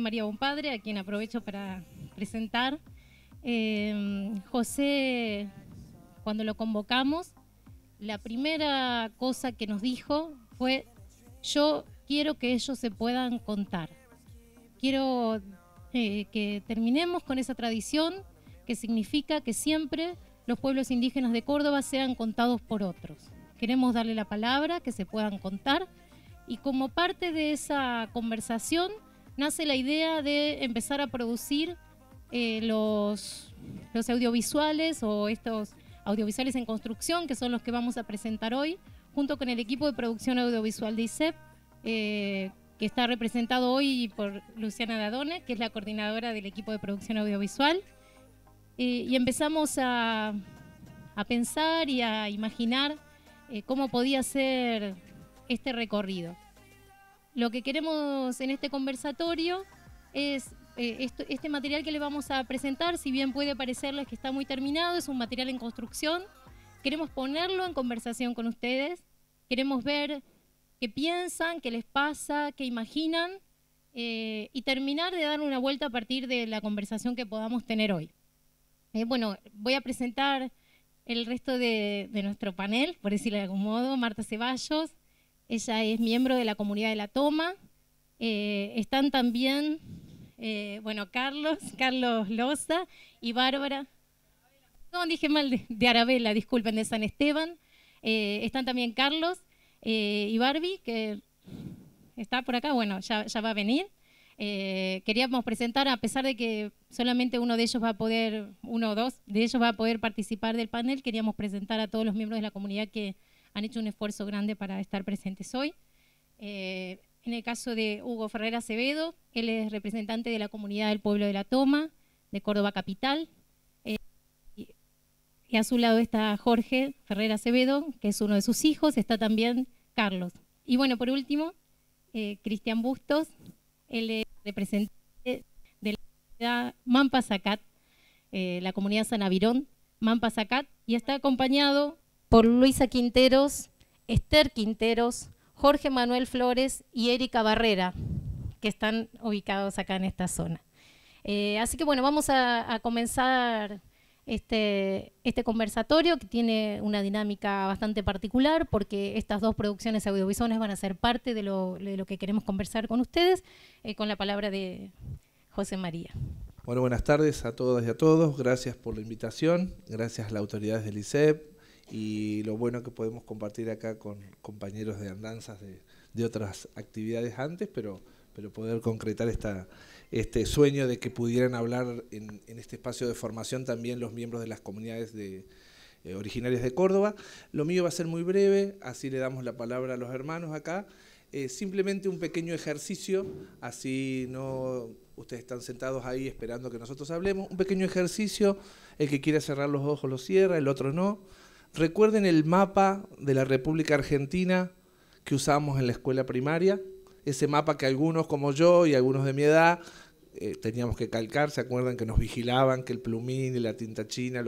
María Bompadre, a quien aprovecho para presentar. Em, José, cuando lo convocamos, la primera cosa que nos dijo fue, yo quiero que ellos se puedan contar. Quiero eh, que terminemos con esa tradición que significa que siempre los pueblos indígenas de Córdoba sean contados por otros. Queremos darle la palabra, que se puedan contar. Y como parte de esa conversación, nace la idea de empezar a producir eh, los, audiovisuales o estos audiovisuales en construcción, que son los que vamos a presentar hoy, junto con el equipo de producción audiovisual de ISEP, eh, que está representado hoy por Luciana Dadone, que es la coordinadora del equipo de producción audiovisual. Eh, y empezamos a, pensar y a imaginar cómo podía ser este recorrido. Lo que queremos en este conversatorio es eh, este material que le vamos a presentar, si bien puede parecerles que está muy terminado, es un material en construcción, queremos ponerlo en conversación con ustedes, queremos ver qué piensan, qué les pasa, qué imaginan eh, y terminar de dar una vuelta a partir de la conversación que podamos tener hoy. Eh, bueno, voy a presentar el resto de, de, nuestro panel, por decirlo de algún modo, Marta Ceballos, ella es miembro de la comunidad de La Toma. Eh, están también, eh, bueno, Carlos, Carlos Loza y Bárbara. No, dije mal, de, Arabella, Arabela, disculpen, de San Esteban. Eh, están también Carlos y Barbie, que está por acá, bueno, ya va a venir. queríamos presentar, a pesar de que solamente uno de ellos va a poder, uno o dos de ellos va a poder participar del panel, queríamos presentar a todos los miembros de la comunidad que, han hecho un esfuerzo grande para estar presentes hoy. Eh, en el caso de Hugo Ferrer Acevedo, él es representante de la comunidad del pueblo de La Toma, de Córdoba Capital. Eh, y a su lado está Jorge Ferrer Acevedo, que es uno de sus hijos, está también Carlos. Y bueno, por último, eh, Cristian Bustos, él es representante de la comunidad Mampasacat, la comunidad Sanavirón, Mampasacat, y está acompañado por Luisa Quinteros, Esther Quinteros, Jorge Manuel Flores y Erika Barrera, que están ubicados acá en esta zona. Eh, así que bueno, vamos a, comenzar este, este, conversatorio que tiene una dinámica bastante particular porque estas dos producciones audiovisuales van a ser parte de lo, que queremos conversar con ustedes, eh, con la palabra de José María. Bueno, buenas tardes a todas y a todos. Gracias por la invitación. Gracias a las autoridades del ICEP, y lo bueno que podemos compartir acá con compañeros de andanzas de, otras actividades antes, pero, poder concretar este sueño de que pudieran hablar en, este espacio de formación también los miembros de las comunidades de, eh, originarias de Córdoba. Lo mío va a ser muy breve, así le damos la palabra a los hermanos acá. Eh, simplemente un pequeño ejercicio, así no ustedes están sentados ahí esperando que nosotros hablemos, un pequeño ejercicio, el que quiera cerrar los ojos lo cierra, el otro no. Recuerden el mapa de la República Argentina que usamos en la escuela primaria, ese mapa que algunos como yo y algunos de mi edad eh, teníamos que calcar, ¿se acuerdan que nos vigilaban, que el plumín y la tinta china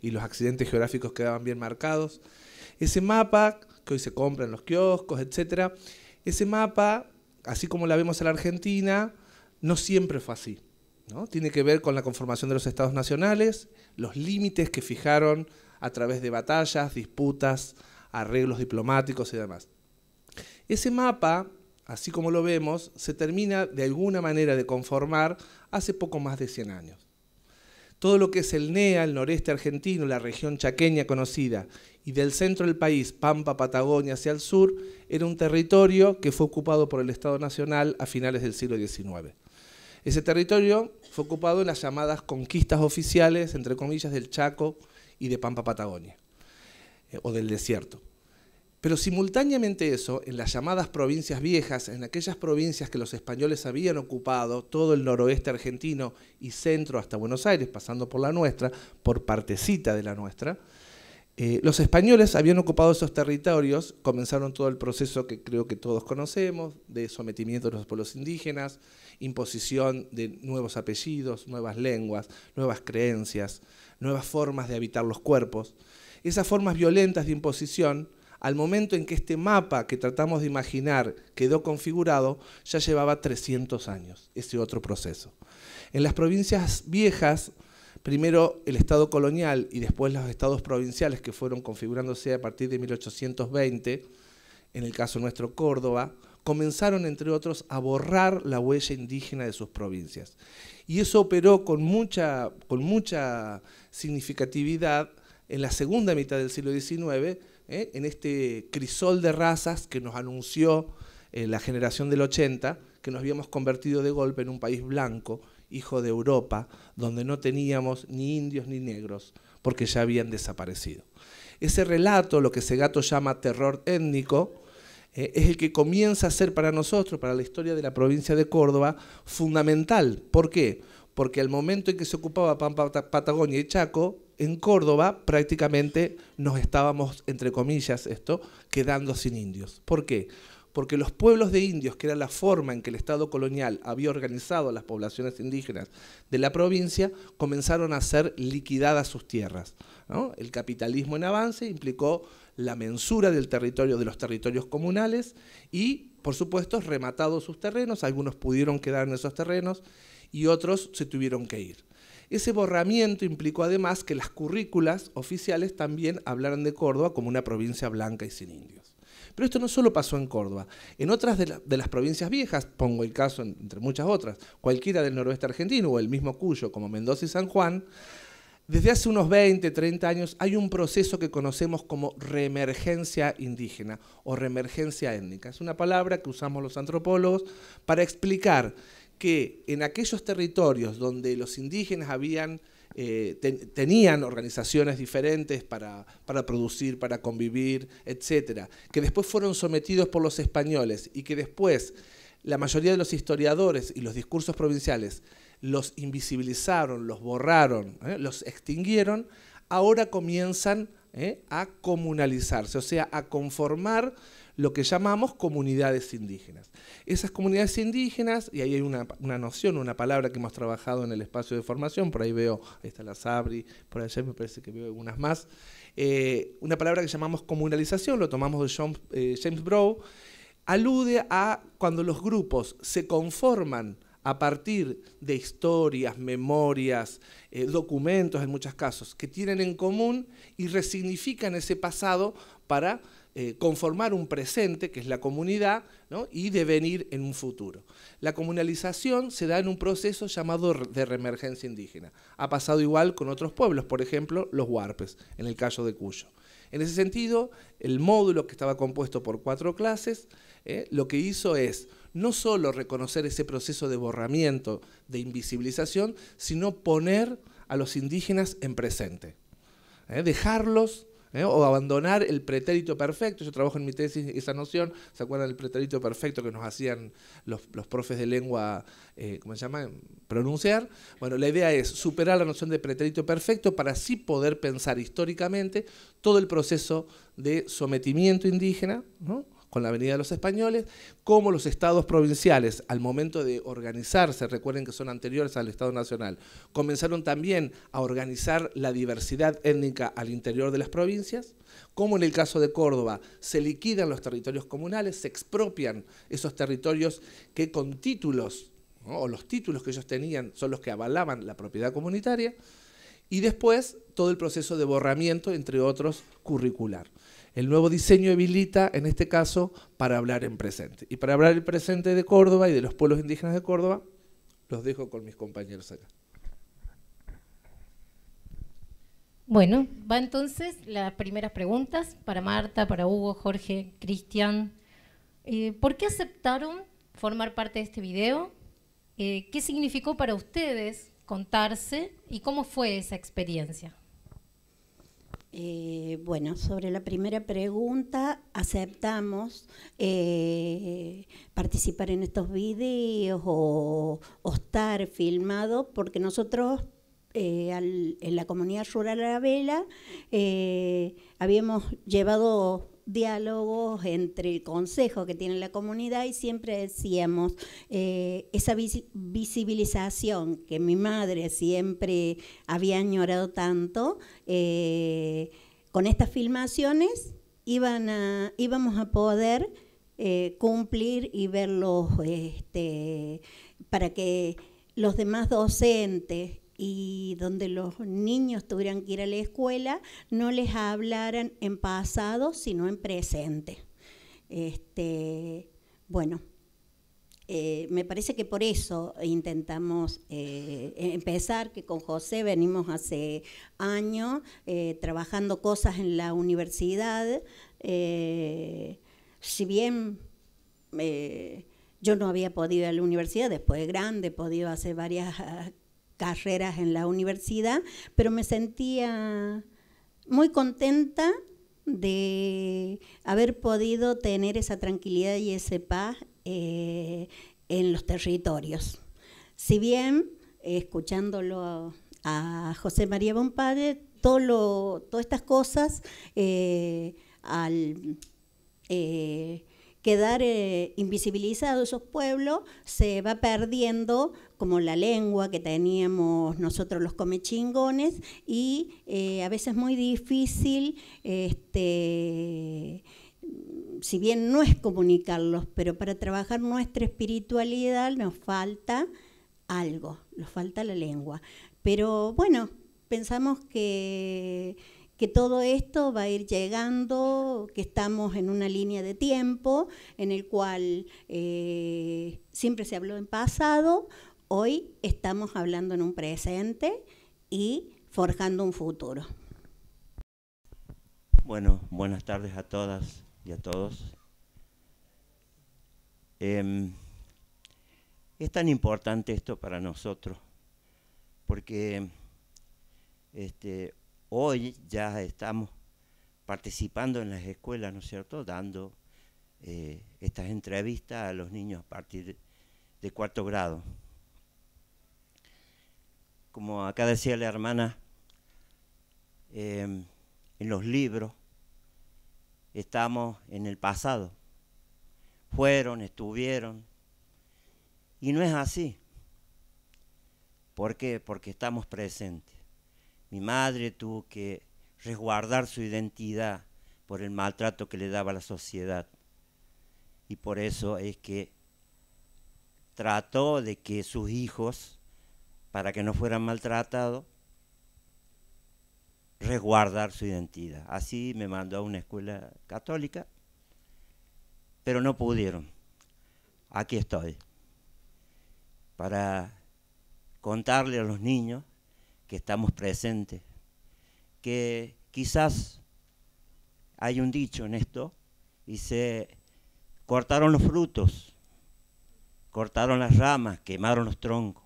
y los accidentes geográficos quedaban bien marcados? Ese mapa que hoy se compra en los kioscos, etc. Ese mapa, así como la vemos en la Argentina, no siempre fue así. ¿no? Tiene que ver con la conformación de los estados nacionales, los límites que fijaron a través de batallas, disputas, arreglos diplomáticos y demás. Ese mapa, así como lo vemos, se termina de alguna manera de conformar hace poco más de 100 años. Todo lo que es el NEA, el noreste argentino, la región chaqueña conocida, y del centro del país, Pampa, Patagonia, hacia el sur, era un territorio que fue ocupado por el Estado Nacional a finales del siglo XIX. Ese territorio fue ocupado en las llamadas conquistas oficiales, entre comillas, del Chaco y de Pampa Patagonia, eh, o del desierto. Pero simultáneamente eso, en las llamadas provincias viejas, en aquellas provincias que los españoles habían ocupado, todo el noroeste argentino y centro hasta Buenos Aires, pasando por la nuestra, por partecita de la nuestra, eh, los españoles habían ocupado esos territorios, comenzaron todo el proceso que creo que todos conocemos, de sometimiento de los pueblos indígenas, imposición de nuevos apellidos, nuevas lenguas, nuevas creencias, nuevas formas de habitar los cuerpos. Esas formas violentas de imposición, al momento en que este mapa que tratamos de imaginar quedó configurado, ya llevaba 300 años, ese otro proceso. En las provincias viejas, primero el Estado colonial y después los estados provinciales que fueron configurándose a partir de 1820, en el caso nuestro Córdoba, comenzaron, entre otros, a borrar la huella indígena de sus provincias. Y eso operó con mucha, con mucha significatividad en la segunda mitad del siglo XIX, ¿eh? en este crisol de razas que nos anunció eh, la generación del 80, que nos habíamos convertido de golpe en un país blanco, hijo de Europa, donde no teníamos ni indios ni negros, porque ya habían desaparecido. Ese relato, lo que Segato llama terror étnico, eh, es el que comienza a ser para nosotros, para la historia de la provincia de Córdoba, fundamental. ¿Por qué? Porque al momento en que se ocupaba Patagonia y Chaco, en Córdoba prácticamente nos estábamos, entre comillas, esto, quedando sin indios. ¿Por qué? Porque los pueblos de indios, que era la forma en que el Estado colonial había organizado a las poblaciones indígenas de la provincia, comenzaron a ser liquidadas sus tierras. El capitalismo en avance implicó la mensura del territorio, de los territorios comunales y, por supuesto, rematados sus terrenos, algunos pudieron quedar en esos terrenos y otros se tuvieron que ir. Ese borramiento implicó además que las currículas oficiales también hablaran de Córdoba como una provincia blanca y sin indios. Pero esto no solo pasó en Córdoba, en otras de, las provincias viejas, pongo el caso entre muchas otras, cualquiera del noroeste argentino o el mismo Cuyo como Mendoza y San Juan, desde hace unos 20, 30 años hay un proceso que conocemos como reemergencia indígena o reemergencia étnica. Es una palabra que usamos los antropólogos para explicar que en aquellos territorios donde los indígenas habían, eh, tenían organizaciones diferentes para, para producir, para convivir, etcétera, que después fueron sometidos por los españoles y que después la mayoría de los historiadores y los discursos provinciales los invisibilizaron, los borraron, ¿eh? los extinguieron, ahora comienzan ¿eh? a comunalizarse, o sea, a conformar lo que llamamos comunidades indígenas. Esas comunidades indígenas, y ahí hay una, noción, una palabra que hemos trabajado en el espacio de formación, por ahí veo, ahí está la Sabri, por allá me parece que veo algunas más, eh, una palabra que llamamos comunalización, lo tomamos de James Brown, alude a cuando los grupos se conforman a partir de historias, memorias, eh, documentos en muchos casos, que tienen en común y resignifican ese pasado para eh, conformar un presente, que es la comunidad, y devenir en un futuro. La comunalización se da en un proceso llamado de reemergencia indígena. Ha pasado igual con otros pueblos, por ejemplo, los huarpes, en el caso de Cuyo. En ese sentido, el módulo que estaba compuesto por cuatro clases, eh, lo que hizo es no solo reconocer ese proceso de borramiento, de invisibilización, sino poner a los indígenas en presente. ¿eh? Dejarlos ¿eh? o abandonar el pretérito perfecto. Yo trabajo en mi tesis esa noción, ¿se acuerdan del pretérito perfecto que nos hacían los, profes de lengua, eh, ¿cómo se llama?, pronunciar. Bueno, la idea es superar la noción de pretérito perfecto para así poder pensar históricamente todo el proceso de sometimiento indígena, ¿no? con la venida de los españoles, como los estados provinciales, al momento de organizarse, recuerden que son anteriores al Estado Nacional, comenzaron también a organizar la diversidad étnica al interior de las provincias, como en el caso de Córdoba, se liquidan los territorios comunales, se expropian esos territorios que con títulos, o los títulos que ellos tenían, son los que avalaban la propiedad comunitaria, y después todo el proceso de borramiento, entre otros, curricular. El nuevo diseño habilita, en este caso, para hablar en presente. Y para hablar el presente de Córdoba y de los pueblos indígenas de Córdoba, los dejo con mis compañeros acá. Bueno, va entonces las primeras preguntas para Marta, para Hugo, Jorge, Cristian. Eh, ¿Por qué aceptaron formar parte de este video? Eh, ¿Qué significó para ustedes contarse y cómo fue esa experiencia? Eh, bueno, sobre la primera pregunta, aceptamos eh, participar en estos videos o, estar filmados porque nosotros eh, en la comunidad rural Vela habíamos llevado diálogos entre el consejo que tiene la comunidad y siempre decíamos, eh, esa visibilización que mi madre siempre había añorado tanto, eh, con estas filmaciones iban a, íbamos a poder eh, cumplir y verlos este, para que los demás docentes y donde los niños tuvieran que ir a la escuela, no les hablaran en pasado, sino en presente. Este, bueno, eh, me parece que por eso intentamos eh, empezar, que con José venimos hace años eh, trabajando cosas en la universidad, si bien yo no había podido ir a la universidad, después grande he podido hacer varias carreras en la universidad, pero me sentía muy contenta de haber podido tener esa tranquilidad y ese paz eh, en los territorios. Si bien, escuchándolo a, José María Bompadre, todas estas cosas eh, al eh, quedar invisibilizados esos pueblos, se va perdiendo como la lengua que teníamos nosotros los comechingones, y eh, a veces muy difícil, este, si bien no es comunicarlos, pero para trabajar nuestra espiritualidad nos falta algo, nos falta la lengua. Pero bueno, pensamos que que todo esto va a ir llegando, que estamos en una línea de tiempo en el cual eh, siempre se habló en pasado, Hoy estamos hablando en un presente y forjando un futuro. Bueno, buenas tardes a todas y a todos. Em, es tan importante esto para nosotros, porque este, hoy ya estamos participando en las escuelas, ¿no es cierto?, dando eh, estas entrevistas a los niños a partir de cuarto grado como acá decía la hermana, em, en los libros, estamos en el pasado. Fueron, estuvieron. Y no es así. ¿Por qué? Porque estamos presentes. Mi madre tuvo que resguardar su identidad por el maltrato que le daba la sociedad. Y por eso es que trató de que sus hijos para que no fueran maltratados, resguardar su identidad. Así me mandó a una escuela católica, pero no pudieron. Aquí estoy, para contarle a los niños que estamos presentes, que quizás hay un dicho en esto, y se cortaron los frutos, cortaron las ramas, quemaron los troncos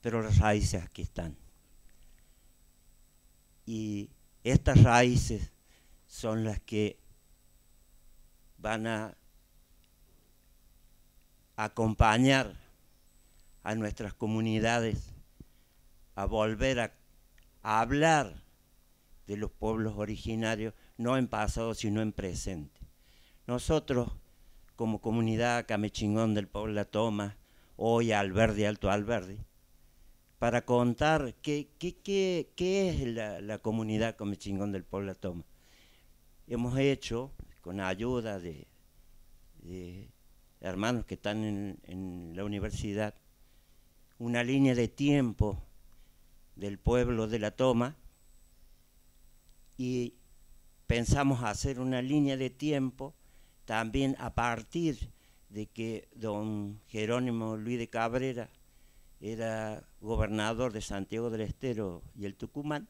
pero las raíces aquí están. Y estas raíces son las que van a acompañar a nuestras comunidades a volver a, hablar de los pueblos originarios, no en pasado, sino en presente. Nosotros, como comunidad Camechingón del Pueblo La Toma, hoy Alberdi, Alto Alberdi, para contar qué, es la, la, comunidad chingón del Pueblo Toma. Hemos hecho, con ayuda de, hermanos que están en, la universidad, una línea de tiempo del pueblo de la toma y pensamos hacer una línea de tiempo también a partir de que don Jerónimo Luis de Cabrera era gobernador de Santiago del Estero y el Tucumán,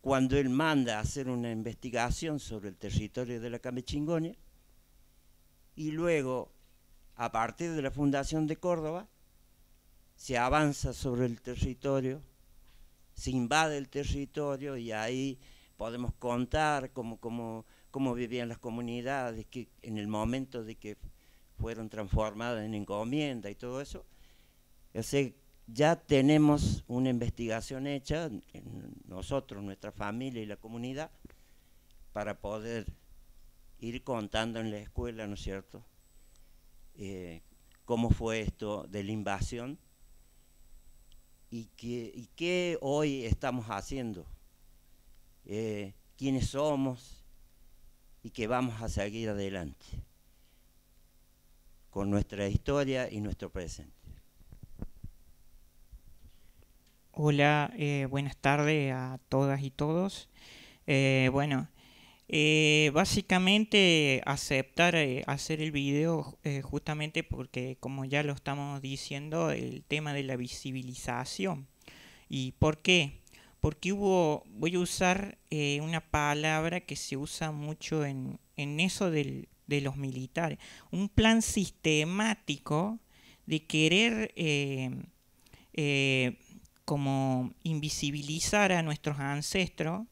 cuando él manda a hacer una investigación sobre el territorio de la Camechingonia, y luego, a partir de la fundación de Córdoba, se avanza sobre el territorio, se invade el territorio y ahí podemos contar cómo, cómo vivían las comunidades, que en el momento de que fueron transformadas en encomienda y todo eso. ya tenemos una investigación hecha, nosotros, nuestra familia y la comunidad, para poder ir contando en la escuela, ¿no es cierto?, eh, cómo fue esto de la invasión y qué, hoy estamos haciendo, eh, quiénes somos y qué vamos a seguir adelante con nuestra historia y nuestro presente. Hola, eh, buenas tardes a todas y todos. Eh, bueno, eh, básicamente aceptar hacer el video justamente porque, como ya lo estamos diciendo, el tema de la visibilización. ¿Y por qué? Porque hubo, voy a usar una palabra que se usa mucho en eso del de los militares, un plan sistemático de querer eh, eh, como invisibilizar a nuestros ancestros,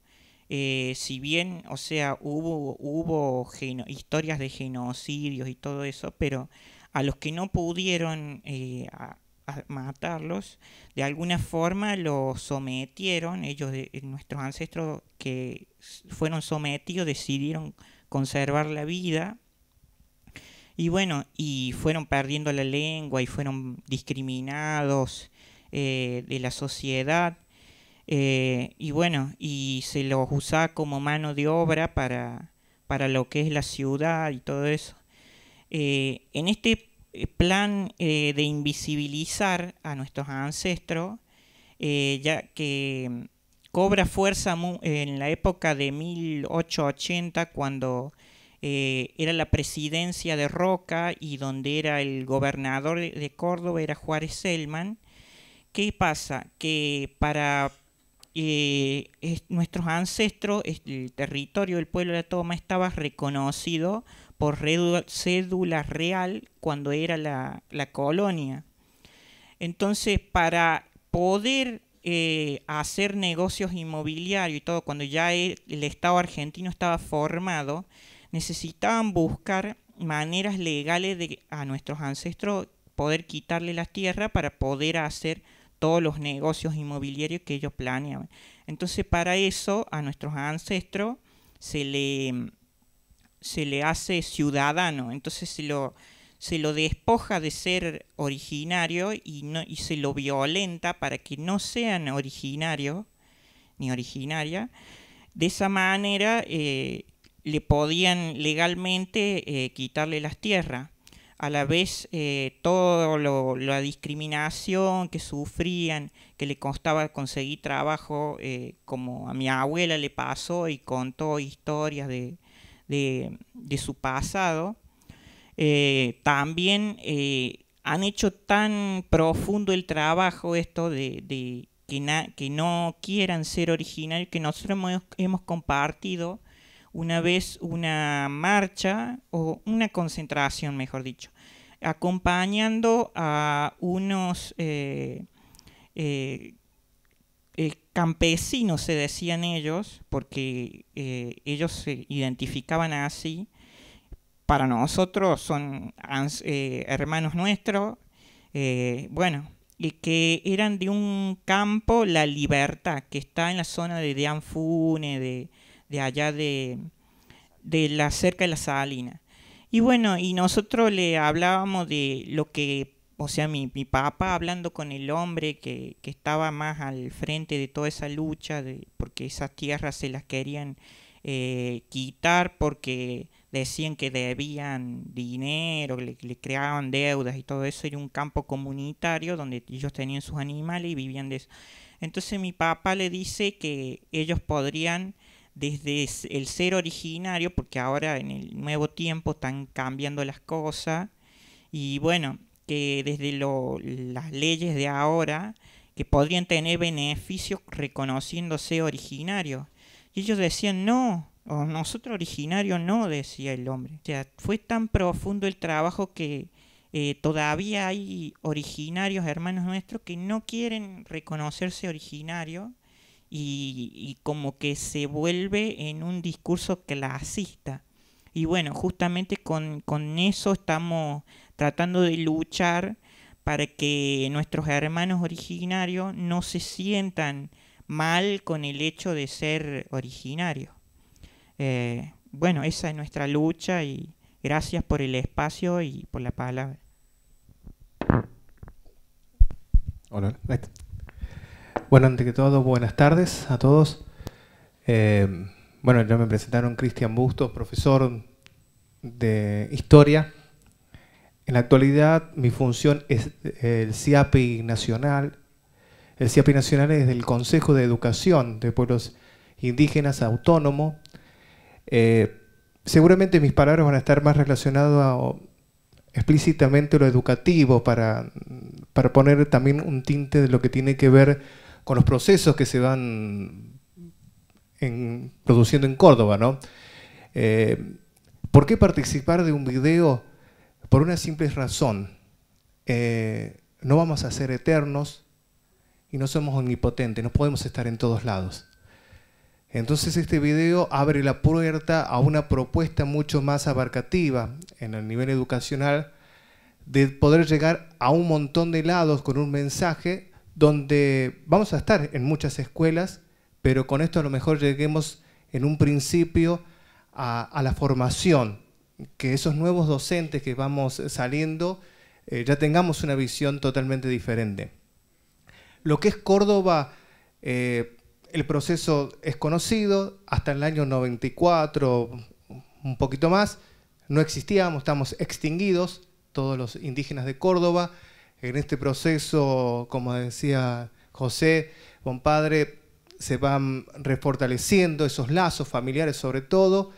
eh, si bien, o sea, hubo, hubo historias de genocidios y todo eso, pero a los que no pudieron matarlos, de alguna forma los sometieron, ellos, nuestros ancestros que fueron sometidos, decidieron conservar la vida y bueno, y fueron perdiendo la lengua y fueron discriminados eh, de la sociedad. Eh, y bueno, y se los usaba como mano de obra para, para lo que es la ciudad y todo eso. Eh, en este plan de invisibilizar a nuestros ancestros, ya que mm, cobra fuerza en la época de 1880 cuando eh, era la presidencia de Roca y donde era el gobernador de Córdoba era Juárez Selman. ¿Qué pasa? Que para eh, nuestros ancestros, el territorio del pueblo de la Toma estaba reconocido por cédula real cuando era la, colonia. Entonces, para poder eh, hacer negocios inmobiliarios y todo, cuando ya el Estado argentino estaba formado, necesitaban buscar maneras legales de a nuestros ancestros poder quitarle las tierras para poder hacer todos los negocios inmobiliarios que ellos planeaban. Entonces, para eso, a nuestros ancestros se le, se le hace ciudadano, entonces se lo, se lo despoja de ser originario y, y se lo violenta para que no sean originarios ni originaria. De esa manera, eh, le podían legalmente eh, quitarle las tierras. A la vez, eh, toda la discriminación que sufrían, que le costaba conseguir trabajo, eh, como a mi abuela le pasó y contó historias de, su pasado, también han hecho tan profundo el trabajo esto de, que, no quieran ser originarios, que nosotros hemos compartido una vez una marcha o una concentración, mejor dicho, acompañando a unos eh, eh, eh, campesinos, se decían ellos, porque ellos se identificaban así. Para nosotros son hermanos nuestros, bueno, y que eran de un campo, La Libertad, que está en la zona de Dianfune, de de allá de, la cerca de la salina. Y bueno, y nosotros le hablábamos de lo que, o sea, mi, papá hablando con el hombre que, estaba más al frente de toda esa lucha, de, porque esas tierras se las querían eh, quitar porque decían que debían dinero, le, le, creaban deudas y todo eso, era un campo comunitario donde ellos tenían sus animales y vivían de eso. Entonces mi papá le dice que ellos podrían desde el ser originario, porque ahora en el nuevo tiempo están cambiando las cosas, y bueno, que desde las leyes de ahora, que podrían tener beneficios reconociéndose originario Y ellos decían, no, o nosotros originarios no, decía el hombre. O sea, fue tan profundo el trabajo que eh, todavía hay originarios, hermanos nuestros, que no quieren reconocerse originarios y, como que se vuelve en un discurso clasista. Y bueno, justamente con, eso estamos tratando de luchar para que nuestros hermanos originarios no se sientan mal con el hecho de ser originarios. Eh, bueno, esa es nuestra lucha y gracias por el espacio y por la palabra. Hola, bueno, ante que todo, buenas tardes a todos. Eh, bueno, ya me presentaron Cristian Bustos, profesor de Historia. En la actualidad mi función es el CIAPI Nacional. El CIAPI Nacional es el Consejo de Educación de Pueblos Indígenas Autónomo. Eh, seguramente mis palabras van a estar más relacionadas explícitamente a lo educativo para, para poner también un tinte de lo que tiene que ver con los procesos que se van produciendo en Córdoba, ¿no? Eh, ¿Por qué participar de un video? Por una simple razón. Eh, no vamos a ser eternos y no somos omnipotentes, no podemos estar en todos lados. Entonces este video abre la puerta a una propuesta mucho más abarcativa en el nivel educacional de poder llegar a un montón de lados con un mensaje donde vamos a estar en muchas escuelas, pero con esto a lo mejor lleguemos en un principio a, la formación, que esos nuevos docentes que vamos saliendo eh, ya tengamos una visión totalmente diferente. Lo que es Córdoba, eh, el proceso es conocido, hasta el año 94, un poquito más, no existíamos, estamos extinguidos, todos los indígenas de Córdoba, en este proceso, como decía José, compadre, se van refortaleciendo esos lazos familiares sobre todo,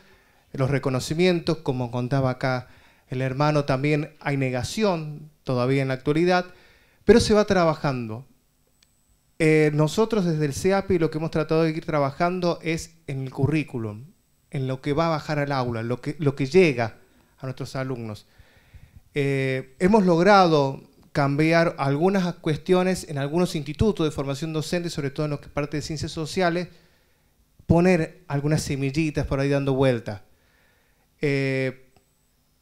los reconocimientos, como contaba acá el hermano, también hay negación todavía en la actualidad, pero se va trabajando. Eh, nosotros desde el CEAPI lo que hemos tratado de ir trabajando es en el currículum, en lo que va a bajar al aula, lo que, lo que llega a nuestros alumnos. Eh, hemos logrado cambiar algunas cuestiones en algunos institutos de formación docente, sobre todo en lo que parte de ciencias sociales, poner algunas semillitas por ahí dando vuelta. Eh,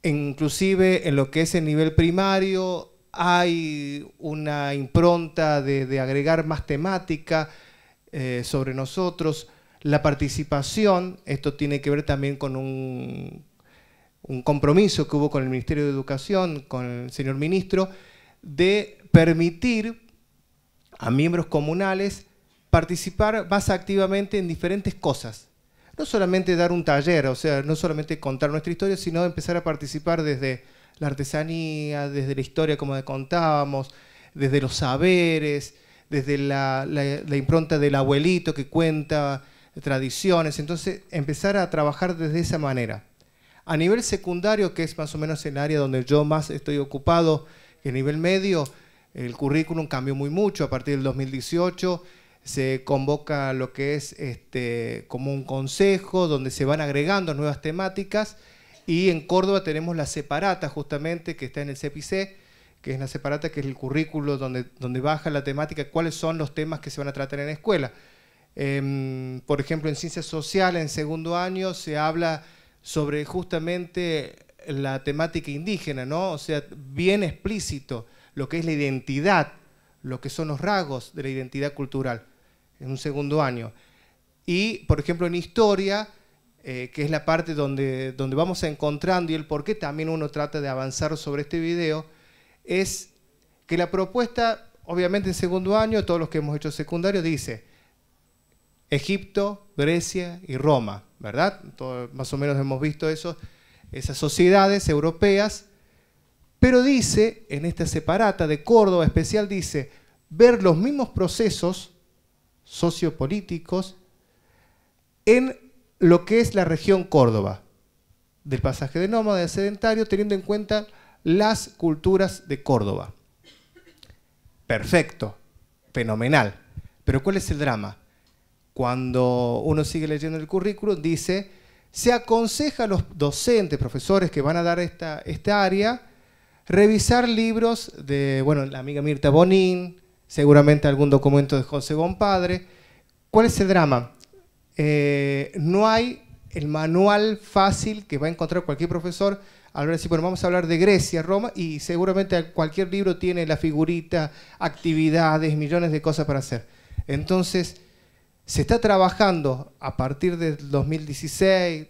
inclusive en lo que es el nivel primario hay una impronta de, agregar más temática eh, sobre nosotros. La participación, esto tiene que ver también con un compromiso que hubo con el Ministerio de Educación, con el señor ministro, de permitir a miembros comunales participar más activamente en diferentes cosas. No solamente dar un taller, o sea, no solamente contar nuestra historia, sino empezar a participar desde la artesanía, desde la historia como contábamos, desde los saberes, desde la, la impronta del abuelito que cuenta tradiciones. Entonces, empezar a trabajar desde esa manera. A nivel secundario, que es más o menos el área donde yo más estoy ocupado, y nivel medio, el currículum cambió muy mucho. A partir del 2018 se convoca lo que es este, como un consejo donde se van agregando nuevas temáticas. Y en Córdoba tenemos la separata justamente que está en el CPC, que es la separata, que es el currículo donde, donde baja la temática, cuáles son los temas que se van a tratar en la escuela. Em, por ejemplo, en ciencias sociales, en segundo año, se habla sobre justamente la temática indígena, ¿no? O sea, bien explícito lo que es la identidad, lo que son los rasgos de la identidad cultural en un segundo año. Y, por ejemplo, en historia, eh, que es la parte donde, donde vamos encontrando y el por qué también uno trata de avanzar sobre este video, es que la propuesta, obviamente en segundo año, todos los que hemos hecho secundario, dice Egipto, Grecia y Roma, ¿verdad? más o menos hemos visto eso esas sociedades europeas, pero dice, en esta separata de Córdoba especial, dice, ver los mismos procesos sociopolíticos en lo que es la región Córdoba, del pasaje de nómada, a sedentario, teniendo en cuenta las culturas de Córdoba. Perfecto, fenomenal. Pero ¿cuál es el drama? Cuando uno sigue leyendo el currículum, dice se aconseja a los docentes, profesores que van a dar esta, área, revisar libros de, bueno, la amiga Mirta Bonín, seguramente algún documento de José Gompadre. ¿Cuál es el drama? Eh, no hay el manual fácil que va a encontrar cualquier profesor al ver si bueno, vamos a hablar de Grecia, Roma, y seguramente cualquier libro tiene la figurita, actividades, millones de cosas para hacer. Entonces, se está trabajando a partir del 2016,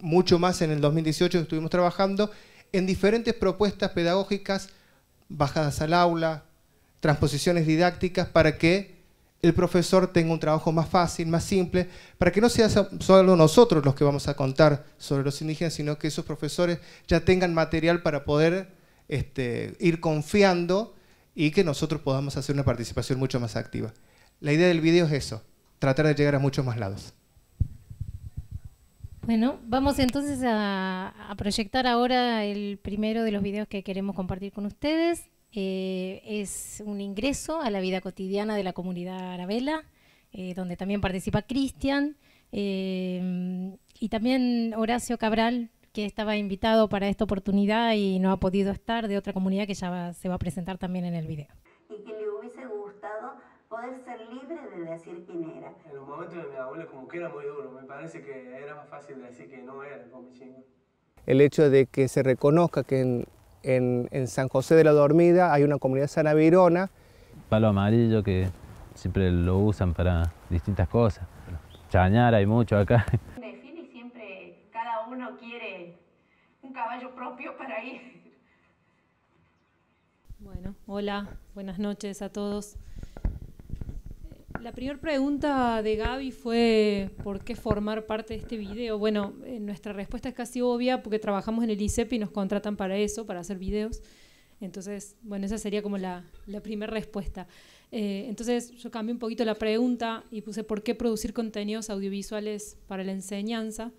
mucho más en el 2018 estuvimos trabajando, en diferentes propuestas pedagógicas, bajadas al aula, transposiciones didácticas para que el profesor tenga un trabajo más fácil, más simple, para que no sea solo nosotros los que vamos a contar sobre los indígenas, sino que esos profesores ya tengan material para poder este, ir confiando y que nosotros podamos hacer una participación mucho más activa. La idea del video es eso, tratar de llegar a muchos más lados. Bueno, vamos entonces a, proyectar ahora el primero de los videos que queremos compartir con ustedes. Eh, es un ingreso a la vida cotidiana de la comunidad Arabela, eh, donde también participa Cristian eh, y también Horacio Cabral, que estaba invitado para esta oportunidad y no ha podido estar, de otra comunidad que ya se va a presentar también en el video poder ser libre de decir quién era. En los momentos de mi abuelo como que era muy duro, me parece que era más fácil decir que no era el comichingo. El hecho de que se reconozca que en, en, en San José de la Dormida hay una comunidad sanavirona. Palo amarillo que siempre lo usan para distintas cosas. Chañar hay mucho acá. Define y siempre cada uno quiere un caballo propio para ir. Bueno, hola, buenas noches a todos. La primera pregunta de Gaby fue ¿por qué formar parte de este video? Bueno, eh, nuestra respuesta es casi obvia porque trabajamos en el ICEP y nos contratan para eso, para hacer videos. Entonces, bueno, esa sería como la, primera respuesta. Eh, entonces, yo cambié un poquito la pregunta y puse ¿por qué producir contenidos audiovisuales para la enseñanza?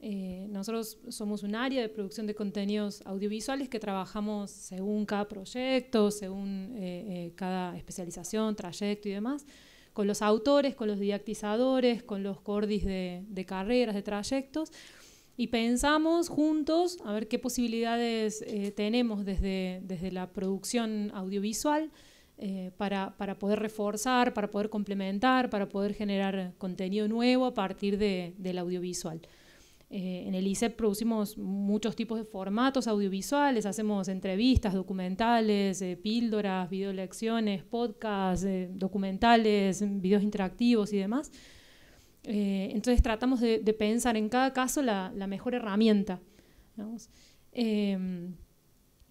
Eh, nosotros somos un área de producción de contenidos audiovisuales que trabajamos según cada proyecto, según cada especialización, trayecto y demás con los autores, con los didactizadores, con los cordis de, carreras, de trayectos, y pensamos juntos a ver qué posibilidades eh, tenemos desde, la producción audiovisual eh, para, poder reforzar, para poder complementar, para poder generar contenido nuevo a partir del audiovisual. Eh, en el ISEP producimos muchos tipos de formatos audiovisuales, hacemos entrevistas, documentales, eh, píldoras, videolecciones, podcasts, eh, documentales, videos interactivos y demás. entonces tratamos de, pensar en cada caso la, mejor herramienta. Em,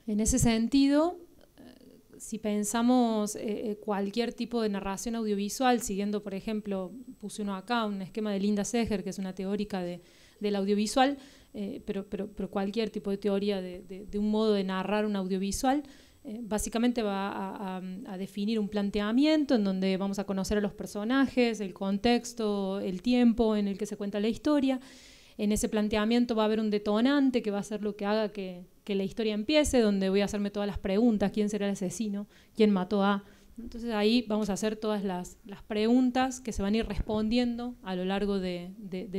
en ese sentido, si pensamos cualquier tipo de narración audiovisual, siguiendo, por ejemplo, puse uno acá, un esquema de Linda Seger, que es una teórica de, del audiovisual, eh, pero, pero, cualquier tipo de teoría de, un modo de narrar un audiovisual, eh, básicamente va a, definir un planteamiento en donde vamos a conocer a los personajes, el contexto, el tiempo en el que se cuenta la historia. En ese planteamiento va a haber un detonante que va a ser lo que haga que la historia empiece, donde voy a hacerme todas las preguntas, quién será el asesino, quién mató a, entonces ahí vamos a hacer todas las, preguntas que se van a ir respondiendo a lo largo de,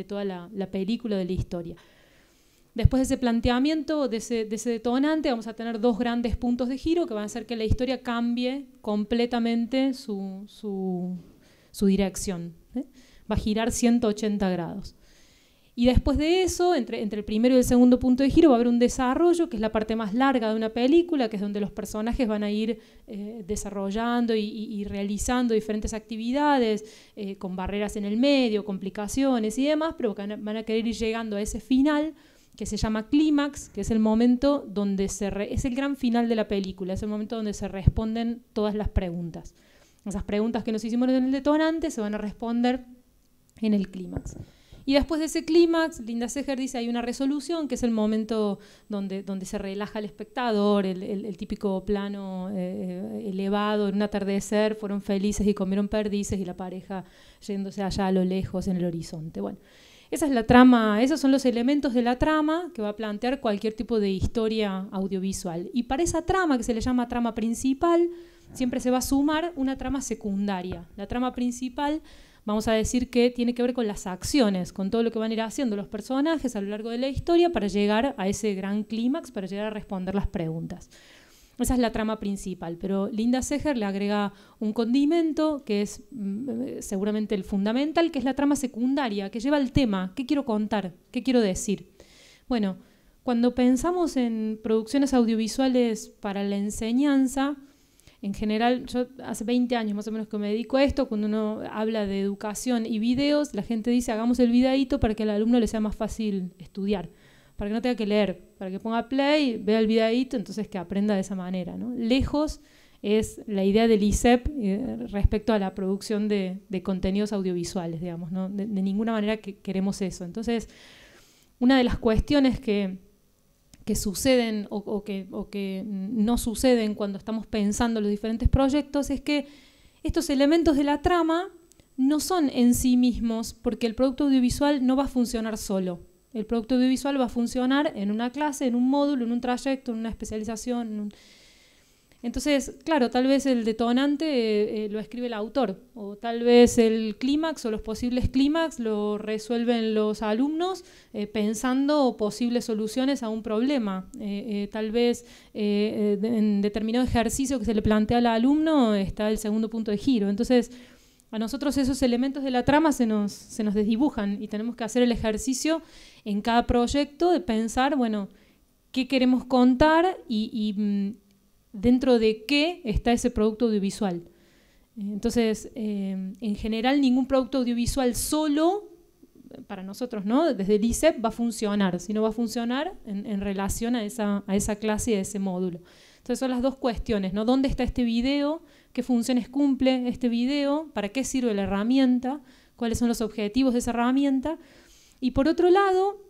toda la, película de la historia. Después de ese planteamiento, de ese, detonante, vamos a tener dos grandes puntos de giro que van a hacer que la historia cambie completamente su, dirección. ¿eh? Va a girar 180 grados. Y después de eso, entre, el primero y el segundo punto de giro, va a haber un desarrollo, que es la parte más larga de una película, que es donde los personajes van a ir eh, desarrollando y, realizando diferentes actividades, eh, con barreras en el medio, complicaciones y demás, pero van a, querer ir llegando a ese final que se llama clímax, que es el momento donde se es el gran final de la película, es el momento donde se responden todas las preguntas. Esas preguntas que nos hicimos en el detonante se van a responder en el clímax. Y después de ese clímax, Linda Seger dice, hay una resolución, que es el momento donde, donde se relaja el espectador, el, típico plano eh, elevado, en un atardecer, fueron felices y comieron perdices y la pareja yéndose allá a lo lejos en el horizonte. Bueno, esa es la trama, esos son los elementos de la trama que va a plantear cualquier tipo de historia audiovisual. Y para esa trama, que se le llama trama principal, siempre se va a sumar una trama secundaria. La trama principal vamos a decir que tiene que ver con las acciones, con todo lo que van a ir haciendo los personajes a lo largo de la historia para llegar a ese gran clímax, para llegar a responder las preguntas. Esa es la trama principal, pero Linda Seger le agrega un condimento que es mm, seguramente el fundamental, que es la trama secundaria, que lleva el tema, qué quiero contar, qué quiero decir. Bueno, cuando pensamos en producciones audiovisuales para la enseñanza, en general, yo hace 20 años más o menos que me dedico a esto, cuando uno habla de educación y videos, la gente dice hagamos el videíto para que al alumno le sea más fácil estudiar, para que no tenga que leer, para que ponga play, vea el videíto, entonces que aprenda de esa manera. Lejos es la idea del ISEP eh, respecto a la producción de, contenidos audiovisuales, digamos, de, de ninguna manera que queremos eso. Entonces, una de las cuestiones que que suceden o, que, o, que, no suceden cuando estamos pensando los diferentes proyectos es que estos elementos de la trama no son en sí mismos, porque el producto audiovisual no va a funcionar solo. El producto audiovisual va a funcionar en una clase, en un módulo, en un trayecto, en una especialización, en un, entonces, claro, tal vez el detonante eh, eh, lo escribe el autor, o tal vez el clímax o los posibles clímax lo resuelven los alumnos eh, pensando posibles soluciones a un problema. tal vez en determinado ejercicio que se le plantea al alumno está el segundo punto de giro. Entonces, a nosotros esos elementos de la trama se nos, se nos desdibujan y tenemos que hacer el ejercicio en cada proyecto de pensar, bueno, qué queremos contar y mm, dentro de qué está ese producto audiovisual. Entonces, em, en general, ningún producto audiovisual solo, para nosotros, ¿no? Desde el ISEP va a funcionar, sino va a funcionar en, relación a esa, a esa clase y a ese módulo. Entonces son las dos cuestiones, ¿no? ¿Dónde está este video? ¿Qué funciones cumple este video? ¿Para qué sirve la herramienta? ¿Cuáles son los objetivos de esa herramienta? Y por otro lado,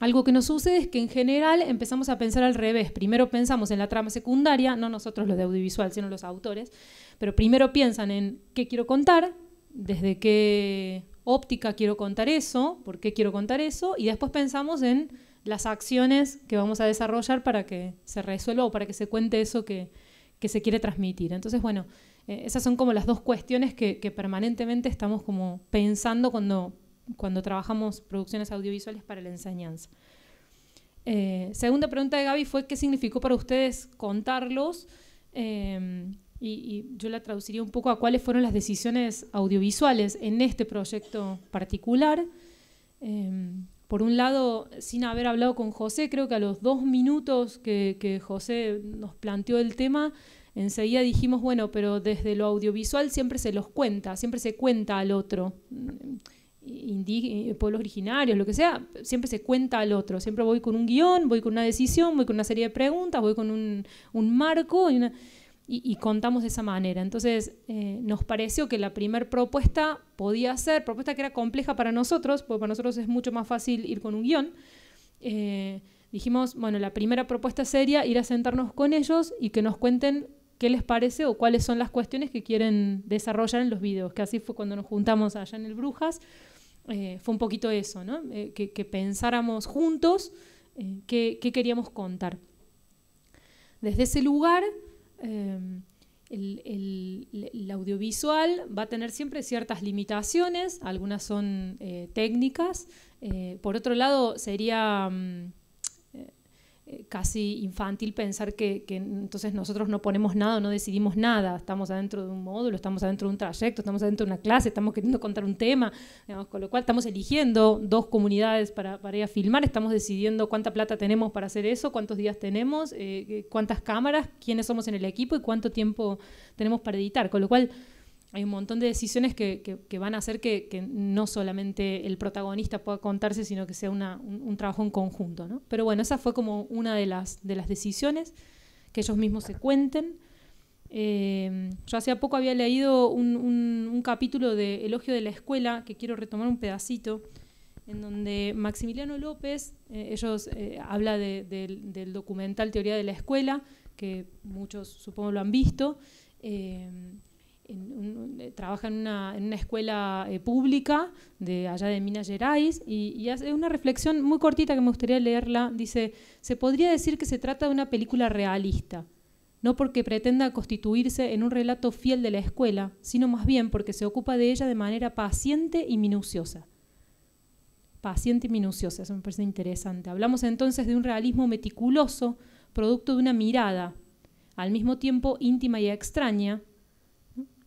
algo que nos sucede es que en general empezamos a pensar al revés. Primero pensamos en la trama secundaria, no nosotros los de audiovisual, sino los autores, pero primero piensan en qué quiero contar, desde qué óptica quiero contar eso, por qué quiero contar eso, y después pensamos en las acciones que vamos a desarrollar para que se resuelva o para que se cuente eso que, se quiere transmitir. Entonces, bueno, eh, esas son como las dos cuestiones que, que permanentemente estamos como pensando cuando cuando trabajamos producciones audiovisuales para la enseñanza. Eh, segunda pregunta de Gaby fue qué significó para ustedes contarlos em, y, yo la traduciría un poco a cuáles fueron las decisiones audiovisuales en este proyecto particular. Em, por un lado, sin haber hablado con José, creo que a los dos minutos que José nos planteó el tema, enseguida dijimos, bueno, pero desde lo audiovisual siempre se los cuenta, siempre se cuenta al otro. Eh, pueblos originarios, lo que sea, siempre se cuenta al otro. Siempre voy con un guión, voy con una decisión, voy con una serie de preguntas, voy con un, marco y, contamos de esa manera. Entonces eh, nos pareció que la primera propuesta podía ser, propuesta que era compleja para nosotros, porque para nosotros es mucho más fácil ir con un guión. Eh, dijimos, bueno, la primera propuesta sería ir a sentarnos con ellos y que nos cuenten qué les parece o cuáles son las cuestiones que quieren desarrollar en los videos, que así fue cuando nos juntamos allá en el Brujas eh, fue un poquito eso, ¿no? Eh, que, pensáramos juntos eh, qué, queríamos contar. Desde ese lugar, em, el, audiovisual va a tener siempre ciertas limitaciones, algunas son técnicas, por otro lado sería... Mm, eh, casi infantil pensar que, entonces nosotros no ponemos nada, no decidimos nada, estamos adentro de un módulo, estamos adentro de un trayecto, estamos adentro de una clase, estamos queriendo contar un tema, con lo cual estamos eligiendo dos comunidades para, para, ir a filmar, estamos decidiendo cuánta plata tenemos para hacer eso, cuántos días tenemos, eh, eh, cuántas cámaras, quiénes somos en el equipo y cuánto tiempo tenemos para editar, con lo cual hay un montón de decisiones que, van a hacer que, no solamente el protagonista pueda contarse, sino que sea un, trabajo en conjunto. Pero bueno, esa fue como una de las, de las decisiones, que ellos mismos se cuenten. Eh, yo hace poco había leído un, capítulo de Elogio de la Escuela, que quiero retomar un pedacito, en donde Maximiliano López, eh, ellos eh, habla del documental Teoría de la Escuela, que muchos supongo lo han visto eh, trabaja en una, escuela eh, pública de allá de Minas Gerais y, y, hace una reflexión muy cortita que me gustaría leerla. Dice, se podría decir que se trata de una película realista, no porque pretenda constituirse en un relato fiel de la escuela, sino más bien porque se ocupa de ella de manera paciente y minuciosa. Paciente y minuciosa, eso me parece interesante. Hablamos entonces de un realismo meticuloso, producto de una mirada, al mismo tiempo íntima y extraña,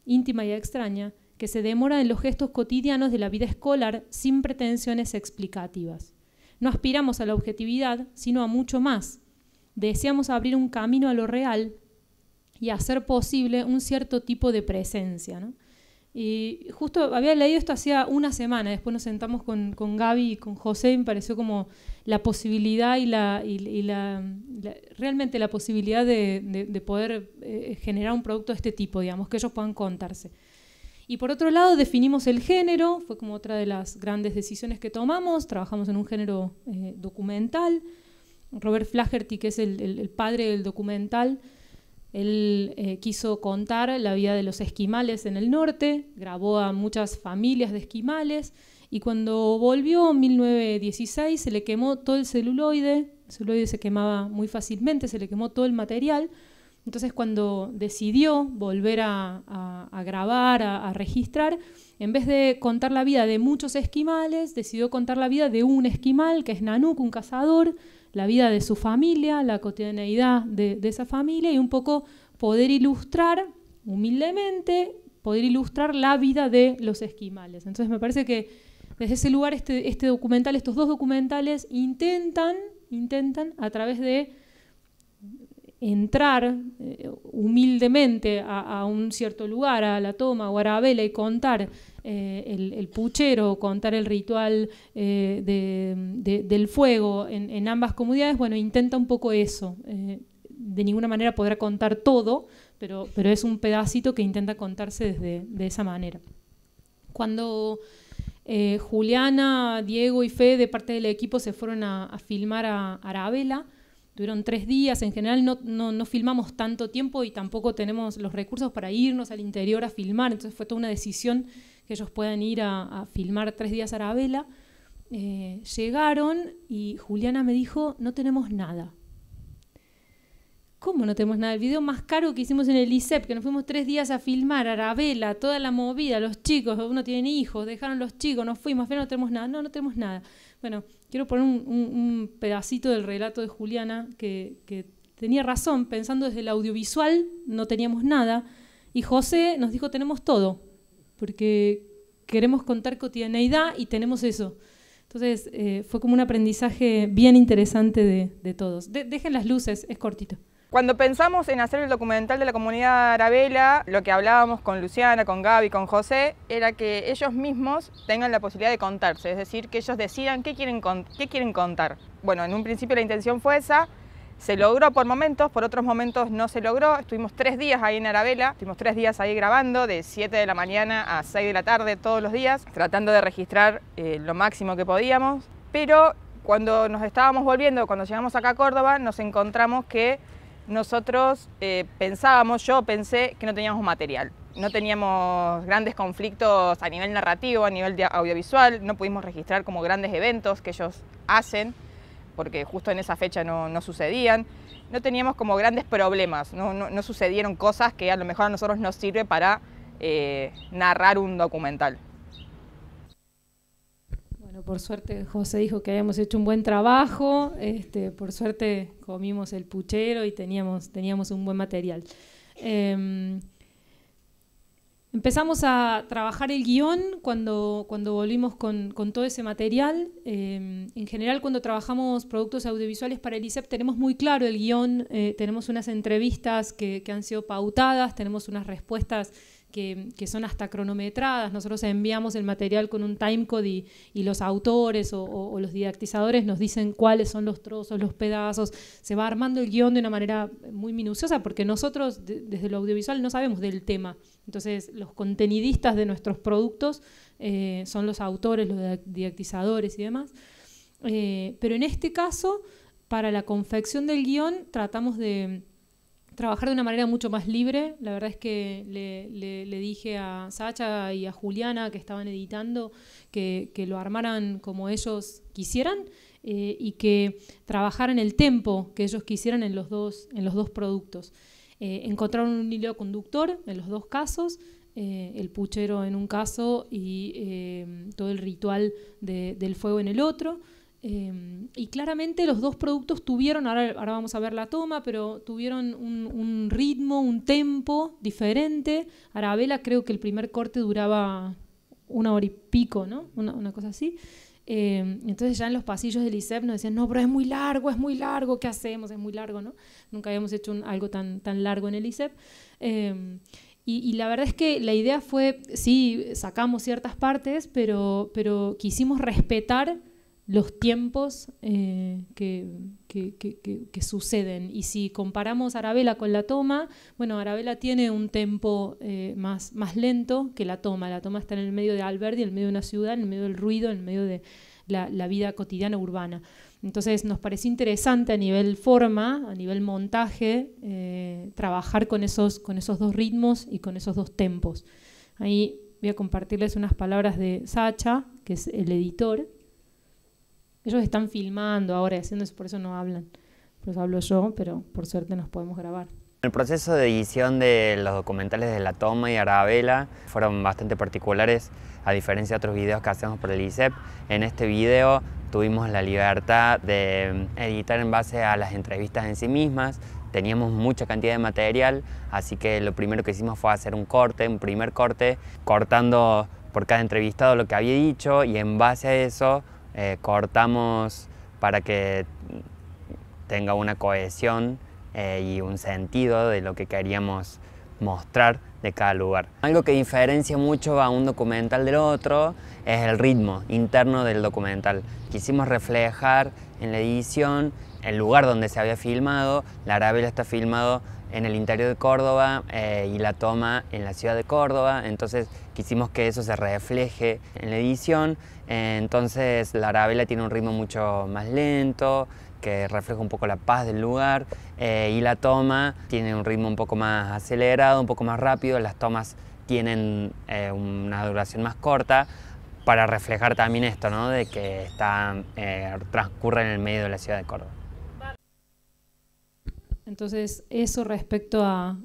íntima y extraña, que se demora en los gestos cotidianos de la vida escolar sin pretensiones explicativas. No aspiramos a la objetividad, sino a mucho más. Deseamos abrir un camino a lo real y hacer posible un cierto tipo de presencia. Y justo había leído esto hacía una semana, después nos sentamos con, Gaby y con José y me pareció como la posibilidad y la, realmente la posibilidad de, de, poder eh, generar un producto de este tipo, digamos, que ellos puedan contarse. Y por otro lado, definimos el género, fue como otra de las grandes decisiones que tomamos, trabajamos en un género eh, documental. Robert Flaherty, que es el padre del documental, él eh, quiso contar la vida de los esquimales en el norte, grabó a muchas familias de esquimales y cuando volvió en 1916 se le quemó todo el celuloide, el celuloide se quemaba muy fácilmente, se le quemó todo el material. Entonces cuando decidió volver a, grabar, a, registrar, en vez de contar la vida de muchos esquimales, decidió contar la vida de un esquimal, que es Nanuk, un cazador, la vida de su familia, la cotidianeidad de, esa familia y un poco poder ilustrar humildemente, poder ilustrar la vida de los esquimales. Entonces me parece que desde ese lugar este, este documental, estos dos documentales intentan, intentan a través de entrar eh, humildemente a, un cierto lugar, a la toma o a vela, y contar eh, el, puchero, contar el ritual eh, del fuego en, ambas comunidades, bueno, intenta un poco eso. Eh, de ninguna manera podrá contar todo, pero, pero es un pedacito que intenta contarse desde de esa manera. Cuando Juliana, Diego y Fe, de parte del equipo, se fueron a, filmar a Arabela, Tuvieron tres días, en general no, no, filmamos tanto tiempo y tampoco tenemos los recursos para irnos al interior a filmar, entonces fue toda una decisión que ellos puedan ir a, filmar tres días a Arabela. Eh, llegaron y Juliana me dijo, no tenemos nada. ¿Cómo no tenemos nada? El video más caro que hicimos en el ISEP, que nos fuimos tres días a filmar, Arabela, toda la movida, los chicos, uno tienen hijos, dejaron los chicos, nos fuimos, pero no tenemos nada, no, no tenemos nada. Bueno, quiero poner un, pedacito del relato de Juliana que, que tenía razón, pensando desde el audiovisual, no teníamos nada, y José nos dijo, tenemos todo, porque queremos contar cotidianeidad y tenemos eso. Entonces eh, fue como un aprendizaje bien interesante de, todos. dejen las luces, es cortito. Cuando pensamos en hacer el documental de la comunidad Arabela, lo que hablábamos con Luciana, con Gaby, con José, era que ellos mismos tengan la posibilidad de contarse, es decir, que ellos decidan qué quieren, qué quieren contar. Bueno, en un principio la intención fue esa, se logró por momentos, por otros momentos no se logró. Estuvimos tres días ahí en Arabela, estuvimos tres días ahí grabando de 7 de la mañana a 6 de la tarde todos los días, tratando de registrar eh, lo máximo que podíamos. Pero cuando nos estábamos volviendo, cuando llegamos acá a Córdoba, nos encontramos que nosotros eh, pensábamos, yo pensé que no teníamos material. No teníamos grandes conflictos a nivel narrativo, a nivel de audiovisual, no pudimos registrar como grandes eventos que ellos hacen porque justo en esa fecha no, sucedían. No teníamos como grandes problemas, no, sucedieron cosas que a lo mejor a nosotros nos sirve para eh, narrar un documental. Bueno, por suerte José dijo que habíamos hecho un buen trabajo, este, por suerte comimos el puchero y teníamos, teníamos un buen material. Em, Empezamos a trabajar el guión cuando, cuando volvimos con, todo ese material. Eh, en general, cuando trabajamos productos audiovisuales para el ISEP, tenemos muy claro el guión, eh, tenemos unas entrevistas que, que, han sido pautadas, tenemos unas respuestas que, son hasta cronometradas. Nosotros enviamos el material con un timecode y, y los autores o, los didactizadores nos dicen cuáles son los trozos, los pedazos. Se va armando el guión de una manera muy minuciosa porque nosotros desde lo audiovisual no sabemos del tema. Entonces los contenidistas de nuestros productos eh, son los autores, los didactizadores y demás. Eh, pero en este caso, para la confección del guión tratamos de trabajar de una manera mucho más libre. La verdad es que le, dije a Sacha y a Juliana que estaban editando que, lo armaran como ellos quisieran eh, y que trabajaran el tiempo que ellos quisieran en los dos, en los dos productos. Eh, encontraron un hilo conductor en los dos casos, eh, el puchero en un caso y todo el ritual del fuego en el otro. Em, y claramente los dos productos tuvieron, ahora, ahora, vamos a ver la toma, pero tuvieron un, ritmo, un tempo diferente. Arabella creo que el primer corte duraba una hora y pico, ¿no? Una, cosa así. Em, entonces ya en los pasillos del ISEP nos decían, no, pero es muy largo, es muy largo, ¿qué hacemos? Es muy largo, ¿no? Nunca habíamos hecho algo tan, tan largo en el ISEP. Em, y, y, la verdad es que la idea fue, sí, sacamos ciertas partes, pero, pero quisimos respetar los tiempos eh, que, suceden. Y si comparamos Arabella con la toma, bueno, Arabella tiene un tempo eh, más, lento que la toma. La toma está en el medio de Alberdi, en el medio de una ciudad, en el medio del ruido, en el medio de la, vida cotidiana urbana. Entonces nos pareció interesante a nivel forma, a nivel montaje, eh, trabajar con esos, con esos dos ritmos y con esos dos tempos. Ahí voy a compartirles unas palabras de Sacha, que es el editor, ellos están filmando ahora, y haciendo eso, por eso no hablan. Por eso hablo yo, pero por suerte nos podemos grabar. El proceso de edición de los documentales de La Toma y Arabela fueron bastante particulares, a diferencia de otros videos que hacemos por el ISEP. En este video tuvimos la libertad de editar en base a las entrevistas en sí mismas, teníamos mucha cantidad de material, así que lo primero que hicimos fue hacer un corte, un primer corte, cortando por cada entrevistado lo que había dicho y en base a eso eh, cortamos para que tenga una cohesión eh, y un sentido de lo que queríamos mostrar de cada lugar. Algo que diferencia mucho a un documental del otro es el ritmo interno del documental. Quisimos reflejar en la edición el lugar donde se había filmado, la Arabella está filmado en el interior de Córdoba eh, y la toma en la ciudad de Córdoba, entonces quisimos que eso se refleje en la edición. Entonces la arabela tiene un ritmo mucho más lento, que refleja un poco la paz del lugar, eh, y la toma tiene un ritmo un poco más acelerado, un poco más rápido, las tomas tienen eh, una duración más corta para reflejar también esto, ¿no? de que está, eh, transcurre en el medio de la ciudad de Córdoba. Entonces, eso respecto a,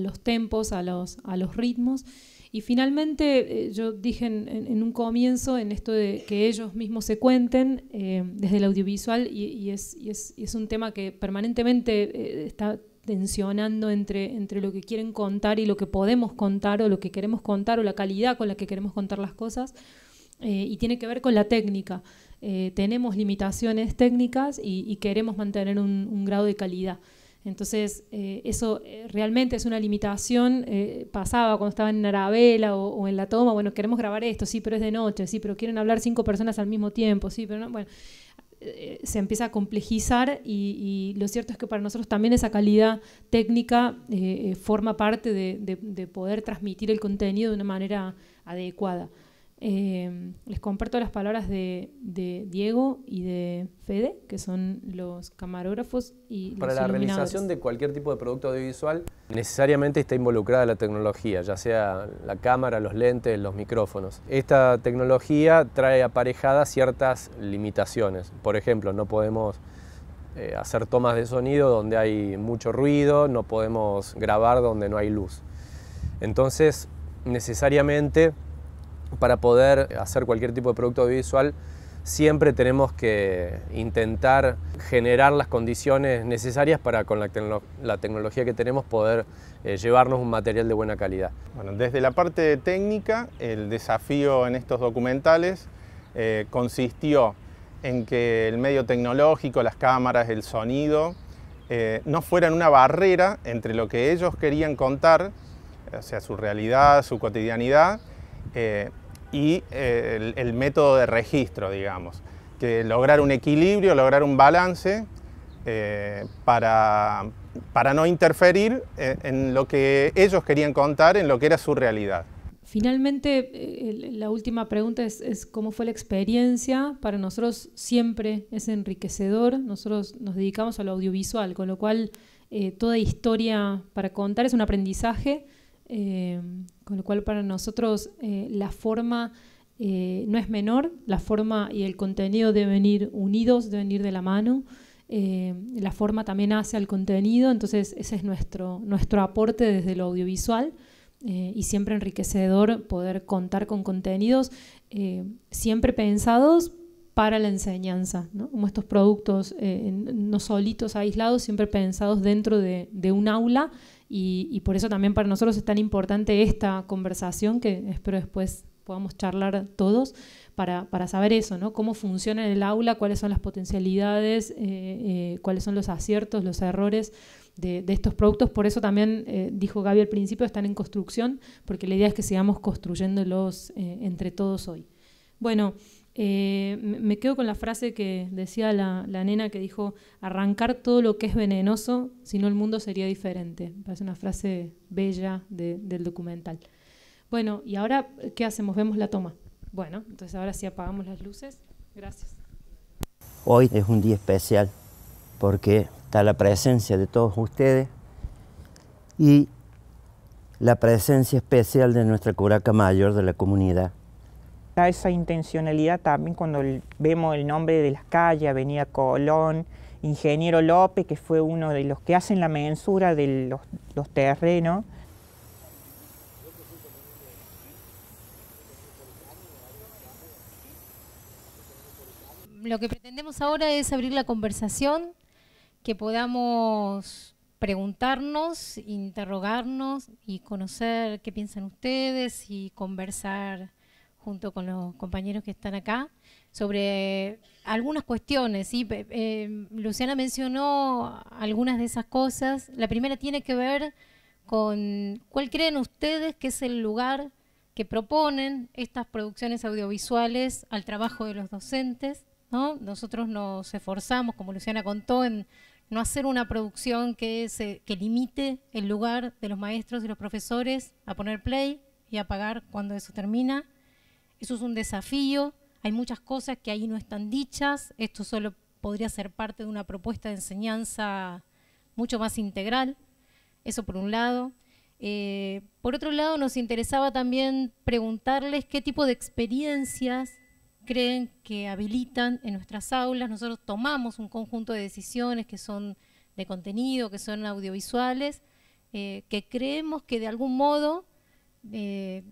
los tempos, a los, a los ritmos. Y finalmente, eh, yo dije en, un comienzo, en esto de que ellos mismos se cuenten eh, desde el audiovisual, y, es, un tema que permanentemente eh, está tensionando entre, entre lo que quieren contar y lo que podemos contar, o lo que queremos contar, o la calidad con la que queremos contar las cosas, y tiene que ver con la técnica. tenemos limitaciones técnicas y, queremos mantener un grado de calidad. Entonces, eh, eso eh, realmente es una limitación. Eh, pasaba cuando estaba en Arabela o, en La Toma, bueno, queremos grabar esto, sí, pero es de noche, sí, pero quieren hablar cinco personas al mismo tiempo, sí, pero bueno, se empieza a complejizar y, lo cierto es que para nosotros también esa calidad técnica forma parte de poder transmitir el contenido de una manera adecuada. Em, les comparto las palabras de, Diego y de Fede, que son los camarógrafos y Para la realización de cualquier tipo de producto audiovisual, necesariamente está involucrada la tecnología, ya sea la cámara, los lentes, los micrófonos. Esta tecnología trae aparejadas ciertas limitaciones. Por ejemplo, no podemos eh, hacer tomas de sonido donde hay mucho ruido, no podemos grabar donde no hay luz. Entonces, necesariamente para poder hacer cualquier tipo de producto audiovisual, siempre tenemos que intentar generar las condiciones necesarias para con la, tecnología que tenemos poder eh, llevarnos un material de buena calidad. desde la parte técnica, el desafío en estos documentales eh, consistió en que el medio tecnológico, las cámaras, el sonido, eh, no fueran una barrera entre lo que ellos querían contar, o sea, su realidad, su cotidianidad, eh, y eh, el, método de registro, digamos, que lograr un equilibrio, lograr un balance eh, para, para no interferir en lo que ellos querían contar, en lo que era su realidad. Finalmente, la última pregunta es, cómo fue la experiencia. Para nosotros siempre es enriquecedor. Nosotros nos dedicamos a lo audiovisual, con lo cual toda historia para contar es un aprendizaje con lo cual para nosotros eh, la forma eh, no es menor, la forma y el contenido deben ir unidos, deben ir de la mano. Eh, la forma también hace al contenido, entonces ese es nuestro, nuestro aporte desde lo audiovisual y siempre enriquecedor poder contar con contenidos siempre pensados para la enseñanza, como estos productos no solitos, aislados, siempre pensados dentro de un aula y, por eso también para nosotros es tan importante esta conversación que espero después podamos charlar todos para, saber eso, ¿no? Cómo funciona en el aula, cuáles son las potencialidades, eh, eh, cuáles son los aciertos, los errores de, estos productos. Por eso también, eh, dijo Gaby al principio, están en construcción, porque la idea es que sigamos construyéndolos entre todos hoy. Bueno, eh, me quedo con la frase que decía la, nena que dijo, arrancar todo lo que es venenoso, si no el mundo sería diferente. Es una frase bella del documental. Bueno, ¿y ahora qué hacemos? Vemos la toma. Bueno, entonces ahora sí apagamos las luces. Gracias. Hoy es un día especial porque está la presencia de todos ustedes y la presencia especial de nuestra curaca mayor de la comunidad, esa intencionalidad también cuando vemos el nombre de las calles, Avenida Colón, Ingeniero López, que fue uno de los que hacen la mensura de los, los terrenos. Lo que pretendemos ahora es abrir la conversación, que podamos preguntarnos, interrogarnos y conocer qué piensan ustedes y conversar junto con los compañeros que están acá, sobre algunas cuestiones. Eh, Luciana mencionó algunas de esas cosas. La primera tiene que ver con cuál creen ustedes que es el lugar que proponen estas producciones audiovisuales al trabajo de los docentes. ¿no? Nosotros nos esforzamos, como Luciana contó, en no hacer una producción que, se, que limite el lugar de los maestros y los profesores a poner play y apagar cuando eso termina, eso es un desafío, hay muchas cosas que ahí no están dichas, esto solo podría ser parte de una propuesta de enseñanza mucho más integral, eso por un lado. Eh, por otro lado, nos interesaba también preguntarles qué tipo de experiencias creen que habilitan en nuestras aulas. Nosotros tomamos un conjunto de decisiones que son de contenido, que son audiovisuales, eh, que creemos que de algún modo eh,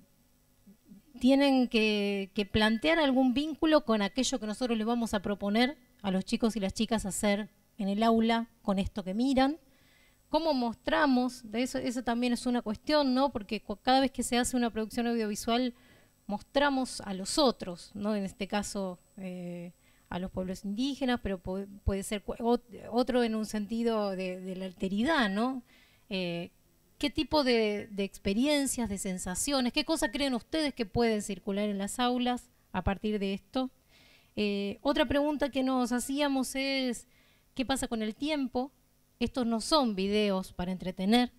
tienen que, plantear algún vínculo con aquello que nosotros les vamos a proponer a los chicos y las chicas hacer en el aula con esto que miran. ¿Cómo mostramos? De eso, también es una cuestión, ¿no? Porque cada vez que se hace una producción audiovisual, mostramos a los otros, ¿no? En este caso, eh, a los pueblos indígenas, pero puede, ser otro en un sentido de, la alteridad, ¿no? Eh, qué tipo de, experiencias, de sensaciones, qué cosas creen ustedes que pueden circular en las aulas a partir de esto. Eh, otra pregunta que nos hacíamos es, ¿qué pasa con el tiempo? Estos no son videos para entretener,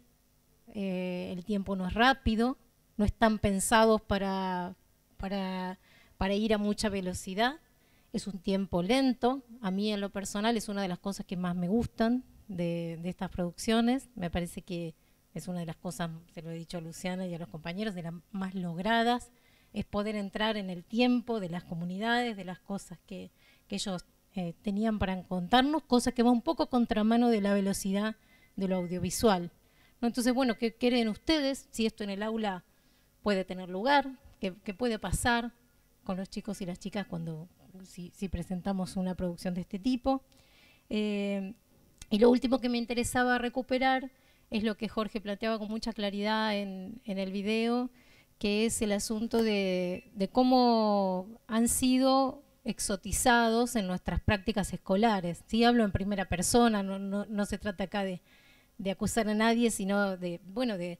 eh, el tiempo no es rápido, no están pensados para, para, ir a mucha velocidad, es un tiempo lento, a mí en lo personal es una de las cosas que más me gustan de estas producciones, me parece que es una de las cosas, se lo he dicho a Luciana y a los compañeros, de las más logradas, es poder entrar en el tiempo de las comunidades, de las cosas que, ellos eh, tenían para contarnos, cosa que va un poco contramano de la velocidad de lo audiovisual. Entonces, bueno, ¿qué quieren ustedes? Si esto en el aula puede tener lugar, ¿qué, puede pasar con los chicos y las chicas cuando si, presentamos una producción de este tipo? Eh, y lo último que me interesaba recuperar es lo que Jorge planteaba con mucha claridad en, el video, que es el asunto de, cómo han sido exotizados en nuestras prácticas escolares. Si hablo en primera persona, no, se trata acá de, acusar a nadie, sino de, bueno, de,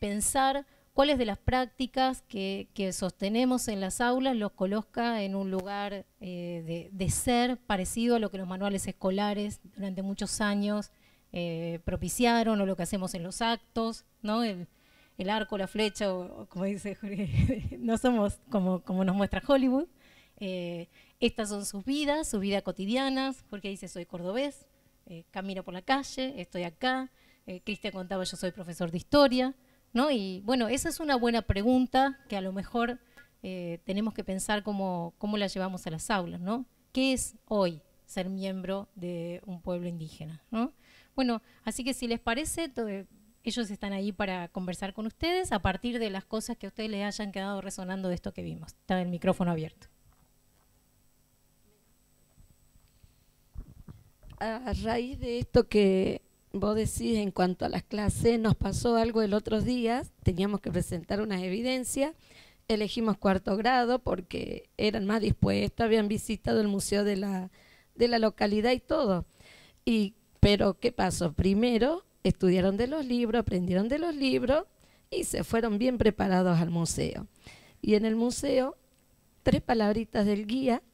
pensar cuáles de las prácticas que, sostenemos en las aulas los coloca en un lugar eh, de, de, ser parecido a lo que los manuales escolares durante muchos años eh, propiciaron o lo que hacemos en los actos, ¿no? El, arco, la flecha, como dice Jorge, no somos como, nos muestra Hollywood. Eh, estas son sus vidas, sus vidas cotidianas, porque dice, soy cordobés, eh, camino por la calle, estoy acá. Cristian contaba, yo soy profesor de historia. ¿no? Y bueno, esa es una buena pregunta que a lo mejor tenemos que pensar cómo, cómo la llevamos a las aulas. ¿no? ¿Qué es hoy ser miembro de un pueblo indígena? ¿no? Bueno, así que si les parece, eh, ellos están ahí para conversar con ustedes a partir de las cosas que a ustedes les hayan quedado resonando de esto que vimos. Está el micrófono abierto. A raíz de esto que vos decís en cuanto a las clases, nos pasó algo el otro día, teníamos que presentar unas evidencias, elegimos cuarto grado porque eran más dispuestos, habían visitado el museo de la, de la localidad y todo. Y pero ¿qué pasó? Primero estudiaron de los libros, aprendieron de los libros y se fueron bien preparados al museo. Y en el museo, tres palabritas del guía,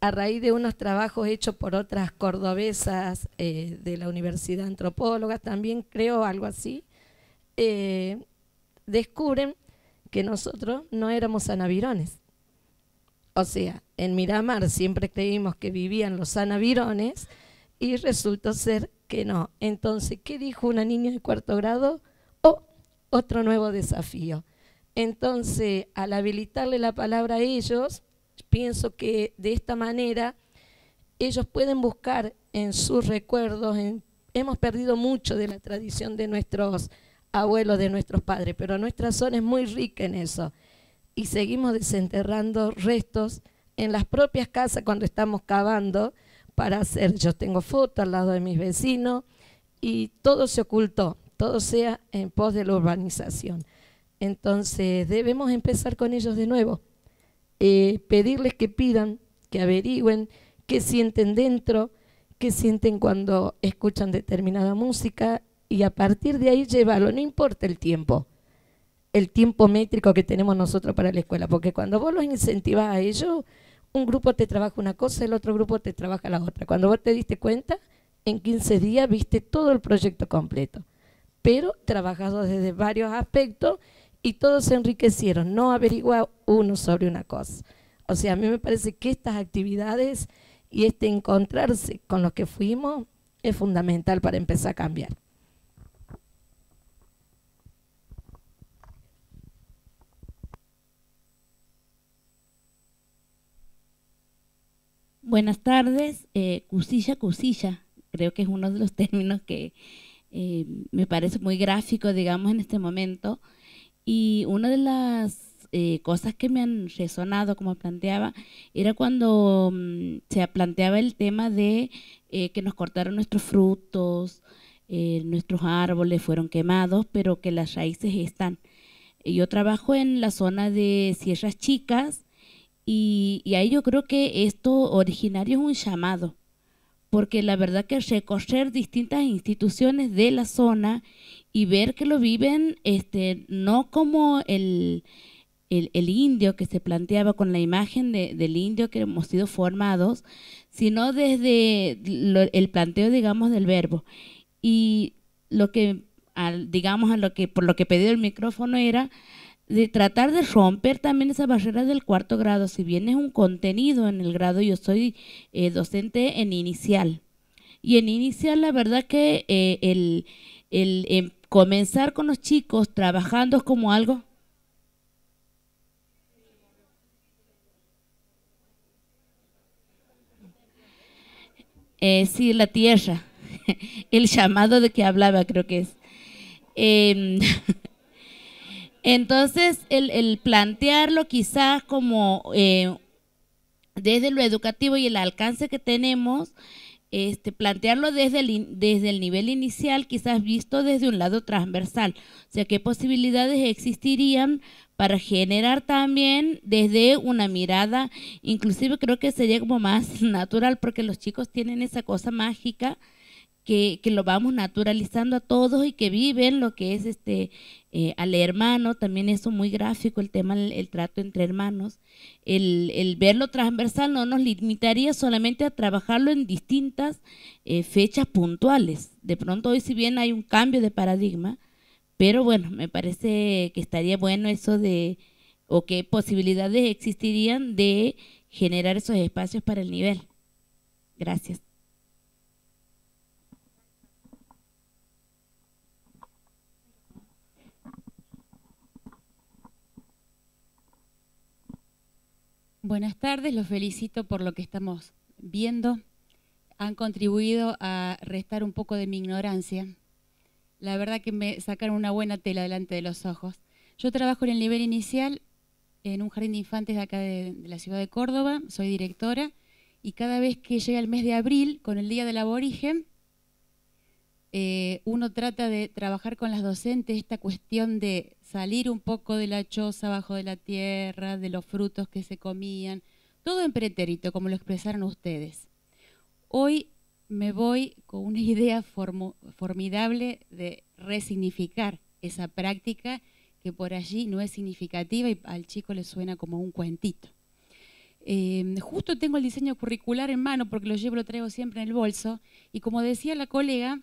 a raíz de unos trabajos hechos por otras cordobesas eh, de la universidad Antropóloga, también creo algo así, eh, descubren que nosotros no éramos sanavirones. O sea, en Miramar siempre creímos que vivían los sanavirones y resultó ser que no. Entonces, ¿qué dijo una niña de cuarto grado? Oh, otro nuevo desafío. Entonces, al habilitarle la palabra a ellos, pienso que de esta manera ellos pueden buscar en sus recuerdos, hemos perdido mucho de la tradición de nuestros abuelos, de nuestros padres, pero nuestra zona es muy rica en eso. Y seguimos desenterrando restos en las propias casas cuando estamos cavando, para hacer. Yo tengo fotos al lado de mis vecinos y todo se ocultó, todo sea en pos de la urbanización. Entonces debemos empezar con ellos de nuevo, eh, pedirles que pidan, que averigüen, qué sienten dentro, qué sienten cuando escuchan determinada música y a partir de ahí llevarlo, no importa el tiempo, el tiempo métrico que tenemos nosotros para la escuela, porque cuando vos los incentivás a ellos, un grupo te trabaja una cosa, el otro grupo te trabaja la otra. Cuando vos te diste cuenta, en 15 días viste todo el proyecto completo, pero trabajado desde varios aspectos y todos se enriquecieron, no averigua uno sobre una cosa. O sea, a mí me parece que estas actividades y este encontrarse con los que fuimos es fundamental para empezar a cambiar. Buenas tardes, eh, cusilla, cusilla, creo que es uno de los términos que eh, me parece muy gráfico, digamos, en este momento. Y una de las eh, cosas que me han resonado, como planteaba, era cuando mm, se planteaba el tema de que nos cortaron nuestros frutos, nuestros árboles fueron quemados, pero que las raíces están. Yo trabajo en la zona de Sierras Chicas, y, ahí yo creo que esto originario es un llamado, porque la verdad que recorrer distintas instituciones de la zona y ver que lo viven este, no como el, el, indio que se planteaba con la imagen del indio que hemos sido formados, sino desde el planteo, digamos, del verbo. Y lo que, digamos, a lo que, por lo que pedí el micrófono era de tratar de romper también esa barrera del cuarto grado, si bien es un contenido en el grado, yo soy eh, docente en inicial. Y en inicial la verdad que eh, el, el em, comenzar con los chicos trabajando como algo... Eh, sí, la tierra, el llamado de que hablaba creo que es. Em, Entonces, el, plantearlo quizás como eh, desde lo educativo y el alcance que tenemos, este, plantearlo desde el, desde el nivel inicial, quizás visto desde un lado transversal. O sea, ¿qué posibilidades existirían para generar también desde una mirada, inclusive creo que sería como más natural, porque los chicos tienen esa cosa mágica que, lo vamos naturalizando a todos y que viven lo que es este eh, al hermano, también es muy gráfico, el tema, el, trato entre hermanos, el, verlo transversal no nos limitaría solamente a trabajarlo en distintas eh, fechas puntuales. De pronto hoy si bien hay un cambio de paradigma, pero bueno, me parece que estaría bueno eso de, o qué posibilidades existirían de generar esos espacios para el nivel. Gracias. Buenas tardes, los felicito por lo que estamos viendo. Han contribuido a restar un poco de mi ignorancia. La verdad que me sacaron una buena tela delante de los ojos. Yo trabajo en el nivel inicial en un jardín de infantes de acá de, la ciudad de Córdoba, soy directora, y cada vez que llega el mes de abril, con el Día del Aborigen, eh, uno trata de trabajar con las docentes esta cuestión de salir un poco de la choza bajo de la tierra, de los frutos que se comían, todo en pretérito, como lo expresaron ustedes. Hoy me voy con una idea formidable de resignificar esa práctica que por allí no es significativa y al chico le suena como un cuentito. Eh, justo tengo el diseño curricular en mano porque lo llevo, lo traigo siempre en el bolso y como decía la colega,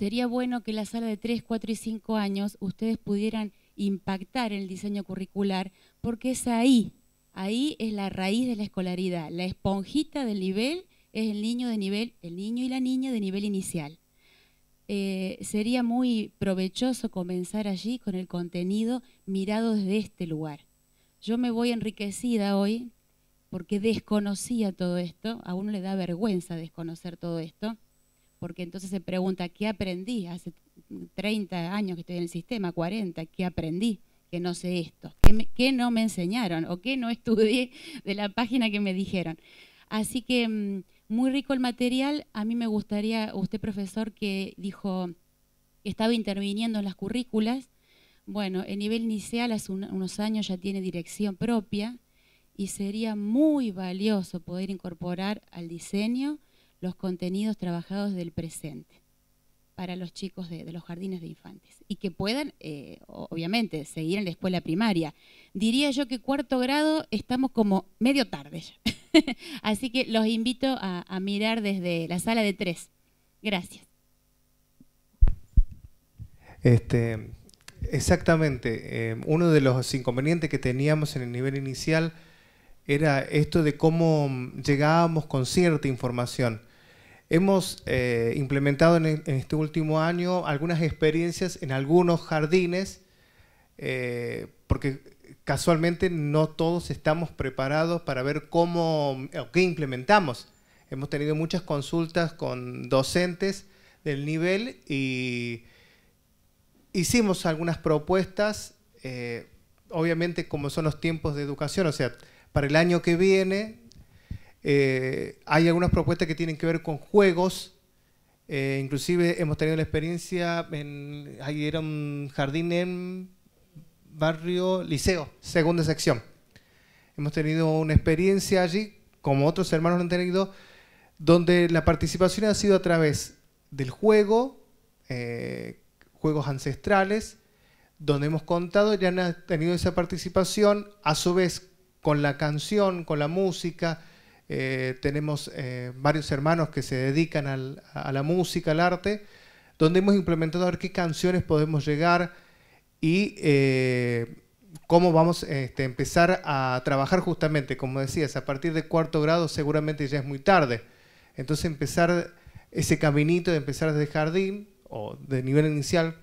sería bueno que la sala de 3, 4 y 5 años ustedes pudieran impactar en el diseño curricular, porque es ahí, ahí es la raíz de la escolaridad. La esponjita del nivel es el niño de nivel, el niño y la niña de nivel inicial. Eh, sería muy provechoso comenzar allí con el contenido mirado desde este lugar. Yo me voy enriquecida hoy porque desconocía todo esto, a uno le da vergüenza desconocer todo esto porque entonces se pregunta, ¿qué aprendí? Hace 30 años que estoy en el sistema, 40, ¿qué aprendí? Que no sé esto, ¿qué, no me enseñaron o qué no estudié de la página que me dijeron? Así que mm, muy rico el material, a mí me gustaría, usted profesor que dijo que estaba interviniendo en las currículas, bueno, el nivel inicial hace unos años ya tiene dirección propia y sería muy valioso poder incorporar al diseño los contenidos trabajados del presente para los chicos de, los jardines de infantes y que puedan, eh, obviamente, seguir en la escuela primaria. Diría yo que cuarto grado estamos como medio tarde ya. Así que los invito a, mirar desde la sala de tres. Gracias. Este, exactamente. Eh, uno de los inconvenientes que teníamos en el nivel inicial era esto de cómo mm, llegábamos con cierta información. Hemos eh, implementado e, en, este último año algunas experiencias en algunos jardines, eh, porque casualmente no todos estamos preparados para ver cómo, qué implementamos. Hemos tenido muchas consultas con docentes del nivel y hicimos algunas propuestas, eh, obviamente como son los tiempos de educación, o sea, para el año que viene eh, hay algunas propuestas que tienen que ver con juegos. Eh, inclusive hemos tenido la experiencia en ahí era un jardín en barrio Liceo, segunda sección. Hemos tenido una experiencia allí, como otros hermanos han tenido, donde la participación ha sido a través del juego, eh, juegos ancestrales, donde hemos contado y han tenido esa participación a su vez con la canción, con la música, eh, tenemos eh, varios hermanos que se dedican a la música, al arte, donde hemos implementado a ver qué canciones podemos llegar y eh, cómo vamos a este, empezar a trabajar justamente, como decías, a partir de cuarto grado seguramente ya es muy tarde. Entonces empezar ese caminito de empezar desde jardín o de nivel inicial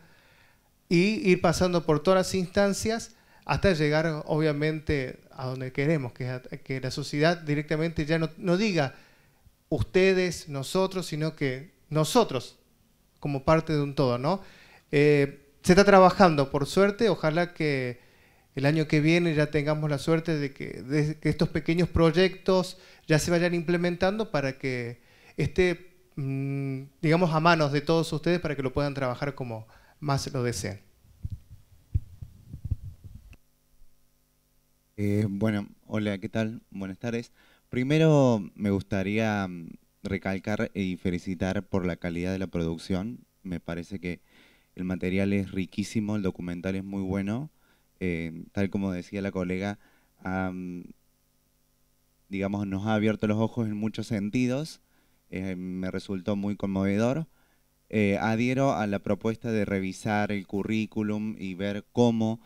y ir pasando por todas las instancias hasta llegar obviamente a donde queremos, que, la sociedad directamente ya no, diga ustedes, nosotros, sino que nosotros como parte de un todo, ¿no? Eh, se está trabajando, por suerte, ojalá que el año que viene ya tengamos la suerte de que estos pequeños proyectos ya se vayan implementando para que esté, mm, digamos, a manos de todos ustedes para que lo puedan trabajar como más lo deseen. Eh, bueno, hola, ¿qué tal? Buenas tardes. Primero me gustaría mm, recalcar y felicitar por la calidad de la producción. Me parece que el material es riquísimo, el documental es muy bueno. Eh, tal como decía la colega, digamos, nos ha abierto los ojos en muchos sentidos. Eh, me resultó muy conmovedor. adhiero a la propuesta de revisar el currículum y ver cómo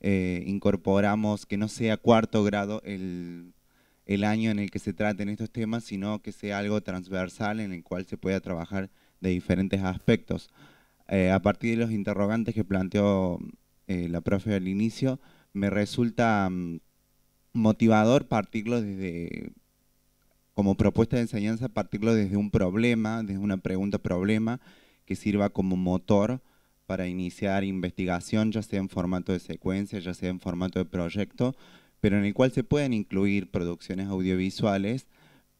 eh, incorporamos que no sea cuarto grado el, año en el que se traten estos temas, sino que sea algo transversal en el cual se pueda trabajar de diferentes aspectos. Eh, a partir de los interrogantes que planteó eh, la profe al inicio, me resulta mm, motivador partirlo desde, como propuesta de enseñanza, partirlo desde un problema, desde una pregunta problema que sirva como motor para iniciar investigación, ya sea en formato de secuencia, ya sea en formato de proyecto, pero en el cual se pueden incluir producciones audiovisuales,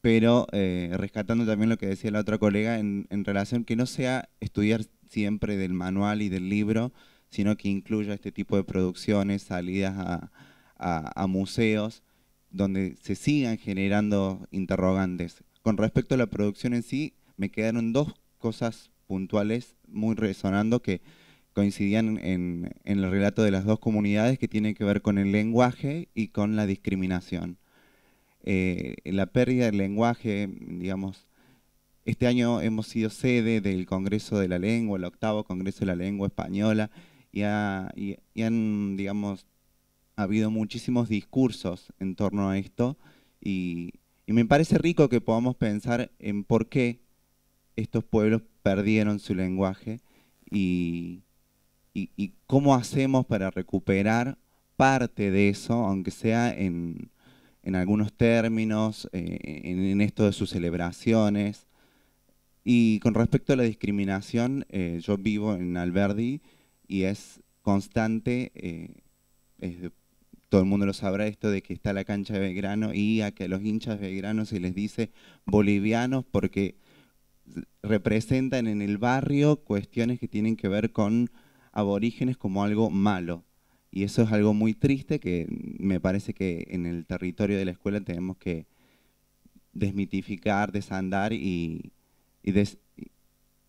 pero eh, rescatando también lo que decía la otra colega en, relación que no sea estudiar siempre del manual y del libro, sino que incluya este tipo de producciones, salidas a, a, museos, donde se sigan generando interrogantes. Con respecto a la producción en sí, me quedaron dos cosas puntuales muy resonando que coincidían en, el relato de las dos comunidades que tienen que ver con el lenguaje y con la discriminación. Eh, la pérdida del lenguaje, digamos, este año hemos sido sede del Congreso de la Lengua, el octavo Congreso de la Lengua Española, y, han, digamos, ha habido muchísimos discursos en torno a esto, y, y me parece rico que podamos pensar en por qué estos pueblos perdieron su lenguaje y, cómo hacemos para recuperar parte de eso, aunque sea en, algunos términos, eh, en, esto de sus celebraciones. Y con respecto a la discriminación, eh, yo vivo en Alberdi y es constante, eh, todo el mundo lo sabrá esto de que está la cancha de Belgrano y a que a los hinchas de Belgrano se les dice bolivianos porque representan en el barrio cuestiones que tienen que ver con aborígenes como algo malo. Y eso es algo muy triste que me parece que en el territorio de la escuela tenemos que desmitificar, desandar y,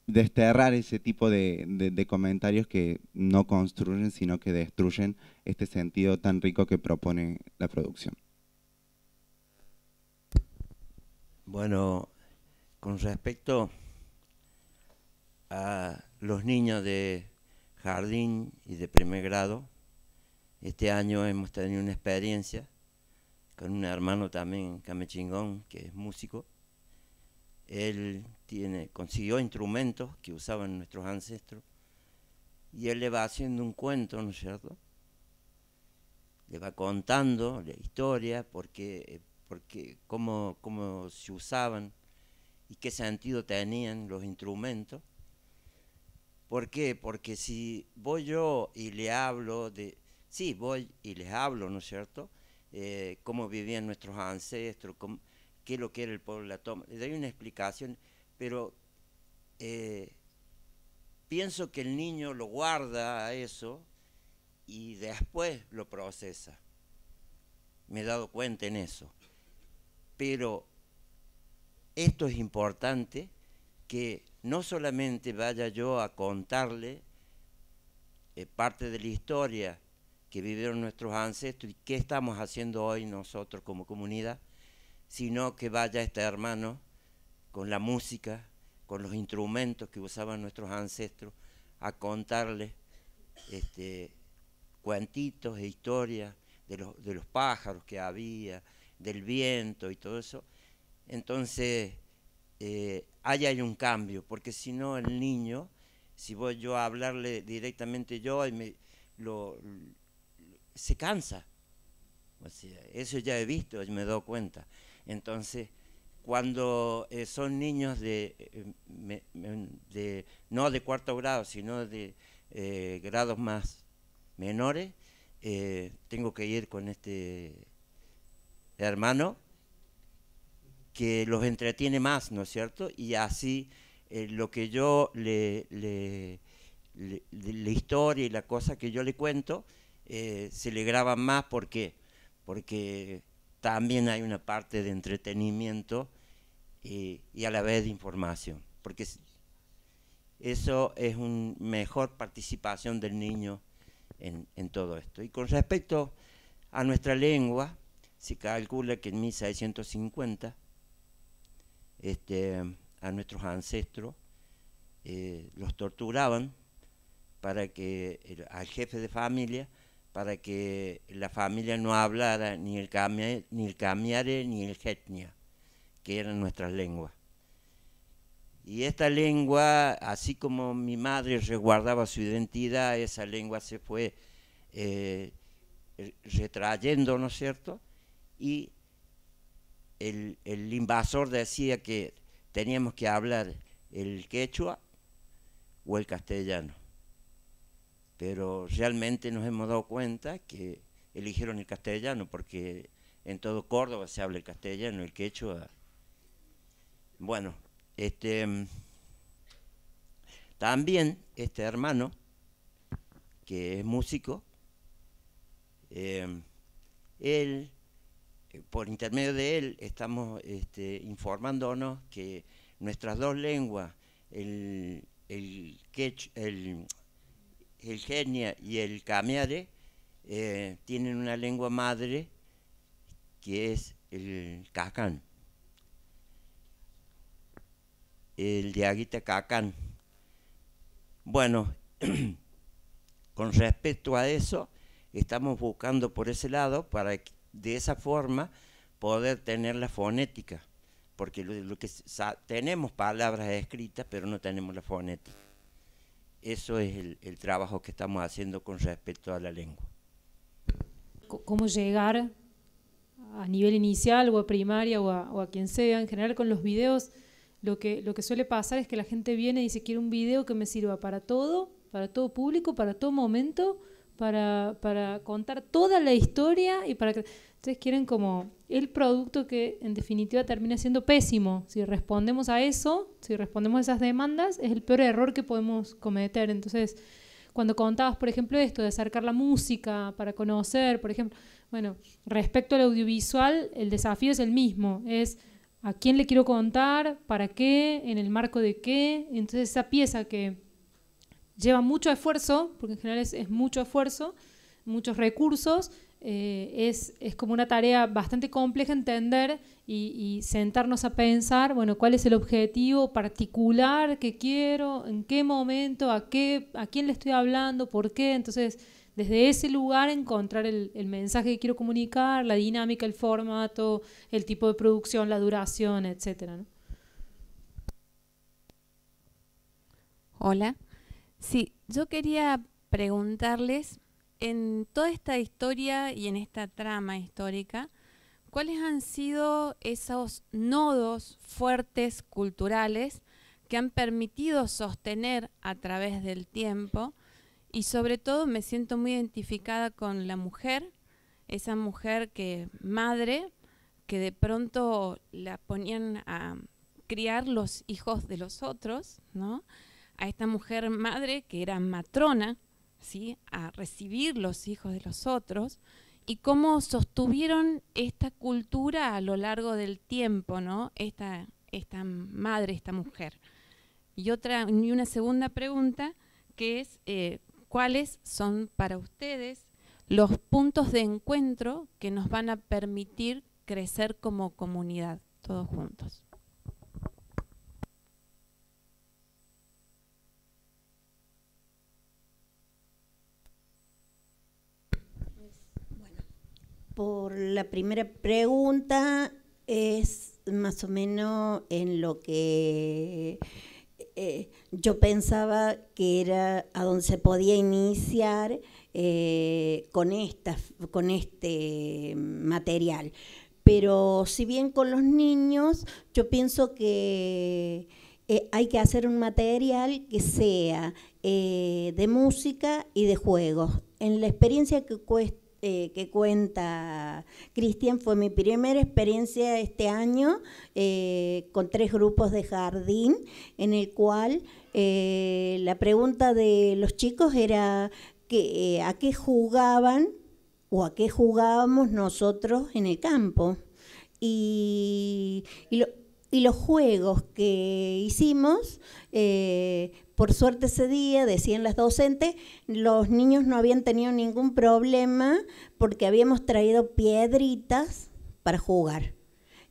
desterrar ese tipo de, de, comentarios que no construyen, sino que destruyen este sentido tan rico que propone la producción. Bueno, con respecto a los niños de jardín y de primer grado, este año hemos tenido una experiencia con un hermano también, Camechingón, que es músico. Él tiene, consiguió instrumentos que usaban nuestros ancestros y él le va haciendo un cuento, ¿no es cierto? Le va contando la historia, porque, eh, porque cómo se usaban y qué sentido tenían los instrumentos. ¿Por qué? Porque si voy yo y le hablo de, sí, voy y les hablo, ¿no es cierto? Eh, cómo vivían nuestros ancestros, qué es lo que era el pueblo de la toma. Les doy una explicación, pero eh, pienso que el niño lo guarda a eso y después lo procesa. Me he dado cuenta en eso. Pero esto es importante que no solamente vaya yo a contarle eh, parte de la historia que vivieron nuestros ancestros y qué estamos haciendo hoy nosotros como comunidad, sino que vaya este hermano con la música, con los instrumentos que usaban nuestros ancestros, a contarle este, cuentitos e historias de de los pájaros que había, del viento y todo eso, entonces, eh, ahí hay un cambio, porque si no el niño, si voy yo a hablarle directamente yo, se cansa. eso ya he visto, me doy cuenta. Entonces, cuando eh, son niños eh, de, no de cuarto grado, sino de grados más menores, tengo que ir con este hermano que los entretiene más, ¿no es cierto? Y así eh, lo que yo le, la historia y la cosa que yo le cuento eh, se le graba más ¿por qué? porque también hay una parte de entretenimiento eh, y, a la vez de información, porque eso es una mejor participación del niño en, en, todo esto. Y con respecto a nuestra lengua, se calcula que en 1650 este, a nuestros ancestros, eh, los torturaban para que al jefe de familia para que la familia no hablara ni el, ni el camiare ni el hetnia, que eran nuestras lenguas. Y esta lengua, así como mi madre resguardaba su identidad, esa lengua se fue eh, retrayendo, ¿no es cierto? Y el, invasor decía que teníamos que hablar el quechua o el castellano. Pero realmente nos hemos dado cuenta que eligieron el castellano, porque en todo Córdoba se habla el castellano, el quechua. Bueno, este mm, también este hermano, que es músico, eh, él eh, por intermedio de él estamos este, informándonos que nuestras dos lenguas, el, el, el, genia y el camiare, eh, tienen una lengua madre que es el cacán, el diaguita cacán. Bueno, con respecto a eso, estamos buscando por ese lado para que de esa forma poder tener la fonética, porque lo, que tenemos palabras escritas, pero no tenemos la fonética. Eso es el, trabajo que estamos haciendo con respecto a la lengua. ¿Cómo llegar a nivel inicial o a primaria o a, quien sea, en general con los videos, lo que, lo que suele pasar es que la gente viene y dice, quiero un video que me sirva para todo, para todo público, para todo momento, para, para contar toda la historia y para... Entonces quieren como el producto que en definitiva termina siendo pésimo. Si respondemos a eso, si respondemos a esas demandas, es el peor error que podemos cometer. Entonces, cuando contabas, por ejemplo, esto de acercar la música para conocer, por ejemplo, bueno, respecto al audiovisual, el desafío es el mismo, es a quién le quiero contar, para qué, en el marco de qué. Entonces, esa pieza que lleva mucho esfuerzo, porque en general es mucho esfuerzo, muchos recursos, eh, es, como una tarea bastante compleja entender y, sentarnos a pensar, bueno, cuál es el objetivo particular que quiero, en qué momento, a, qué, a quién le estoy hablando, por qué. Entonces, desde ese lugar encontrar el, mensaje que quiero comunicar, la dinámica, el formato, el tipo de producción, la duración, etc. Hola. Sí, yo quería preguntarles en toda esta historia y en esta trama histórica, ¿cuáles han sido esos nodos fuertes culturales que han permitido sostener a través del tiempo? Y sobre todo me siento muy identificada con la mujer, esa mujer que madre, que de pronto la ponían a criar los hijos de los otros, ¿no? A esta mujer madre que era matrona, ¿sí? a recibir los hijos de los otros y cómo sostuvieron esta cultura a lo largo del tiempo, ¿no? Esta, madre, esta mujer. Y otra, y una segunda pregunta que es eh, cuáles son para ustedes los puntos de encuentro que nos van a permitir crecer como comunidad, todos juntos. por la primera pregunta. Es más o menos en lo que eh, yo pensaba que era a donde se podía iniciar eh, con, esta, con este material. Pero si bien con los niños, yo pienso que eh, hay que hacer un material que sea de música y de juegos. En la experiencia que cuesta eh, que cuenta Cristian fue mi primera experiencia este año eh, con tres grupos de jardín, en el cual eh, la pregunta de los chicos era que, a qué jugaban o a qué jugábamos nosotros en el campo. Y, y los juegos que hicimos, eh, por suerte ese día, decían las docentes, los niños no habían tenido ningún problema porque habíamos traído piedritas para jugar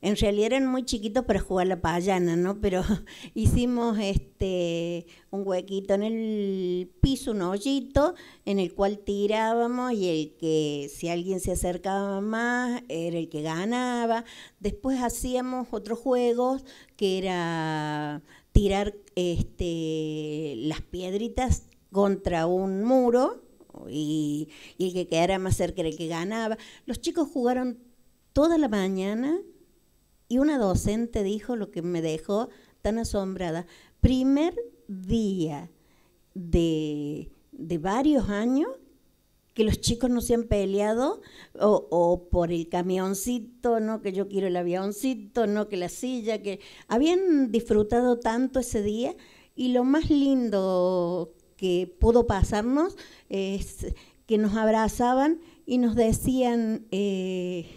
en realidad eran muy chiquitos para jugar la payana, ¿no? Pero hicimos este un huequito en el piso, un hoyito, en el cual tirábamos y el que, si alguien se acercaba más, era el que ganaba. Después hacíamos otros juegos que era tirar este, las piedritas contra un muro y, y el que quedara más cerca era el que ganaba. Los chicos jugaron toda la mañana y una docente dijo lo que me dejó tan asombrada. Primer día de, varios años que los chicos no se han peleado o, por el camioncito, no que yo quiero el avioncito, no que la silla, que habían disfrutado tanto ese día y lo más lindo que pudo pasarnos es que nos abrazaban y nos decían eh,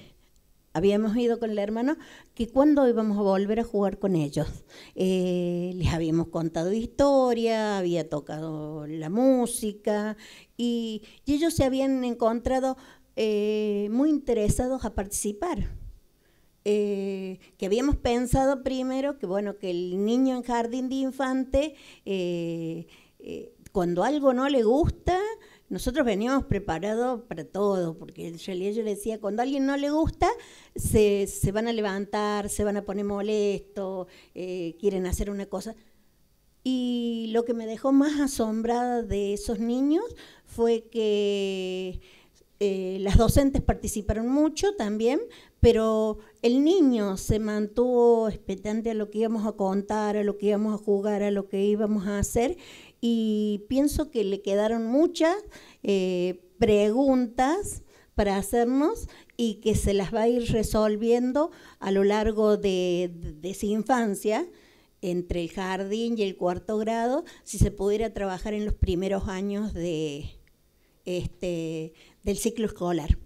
habíamos ido con el hermano, que cuando íbamos a volver a jugar con ellos. Eh, les habíamos contado historia, había tocado la música y, ellos se habían encontrado eh, muy interesados a participar. Eh, que habíamos pensado primero que bueno que el niño en jardín de infante cuando algo no le gusta nosotros veníamos preparados para todo, porque en realidad yo le decía, cuando a alguien no le gusta, se, van a levantar, se van a poner molesto eh, quieren hacer una cosa. Y lo que me dejó más asombrada de esos niños fue que eh, las docentes participaron mucho también, pero el niño se mantuvo expectante a lo que íbamos a contar, a lo que íbamos a jugar, a lo que íbamos a hacer, y pienso que le quedaron muchas eh, preguntas para hacernos y que se las va a ir resolviendo a lo largo de, su infancia entre el jardín y el cuarto grado, si se pudiera trabajar en los primeros años de, este, del ciclo escolar,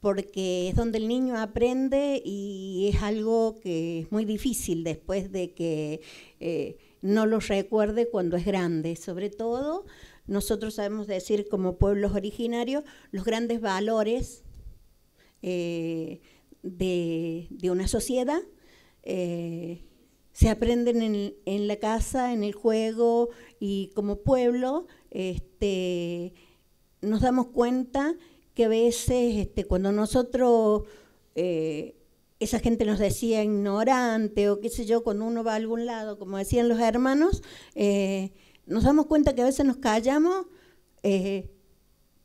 porque es donde el niño aprende y es algo que es muy difícil después de que eh, no los recuerde cuando es grande. Sobre todo, nosotros sabemos decir como pueblos originarios los grandes valores eh, de, una sociedad. Eh, se aprenden en, la casa, en el juego y como pueblo este, nos damos cuenta que a veces este, cuando nosotros eh, esa gente nos decía ignorante o qué sé yo, cuando uno va a algún lado, como decían los hermanos, eh, nos damos cuenta que a veces nos callamos eh,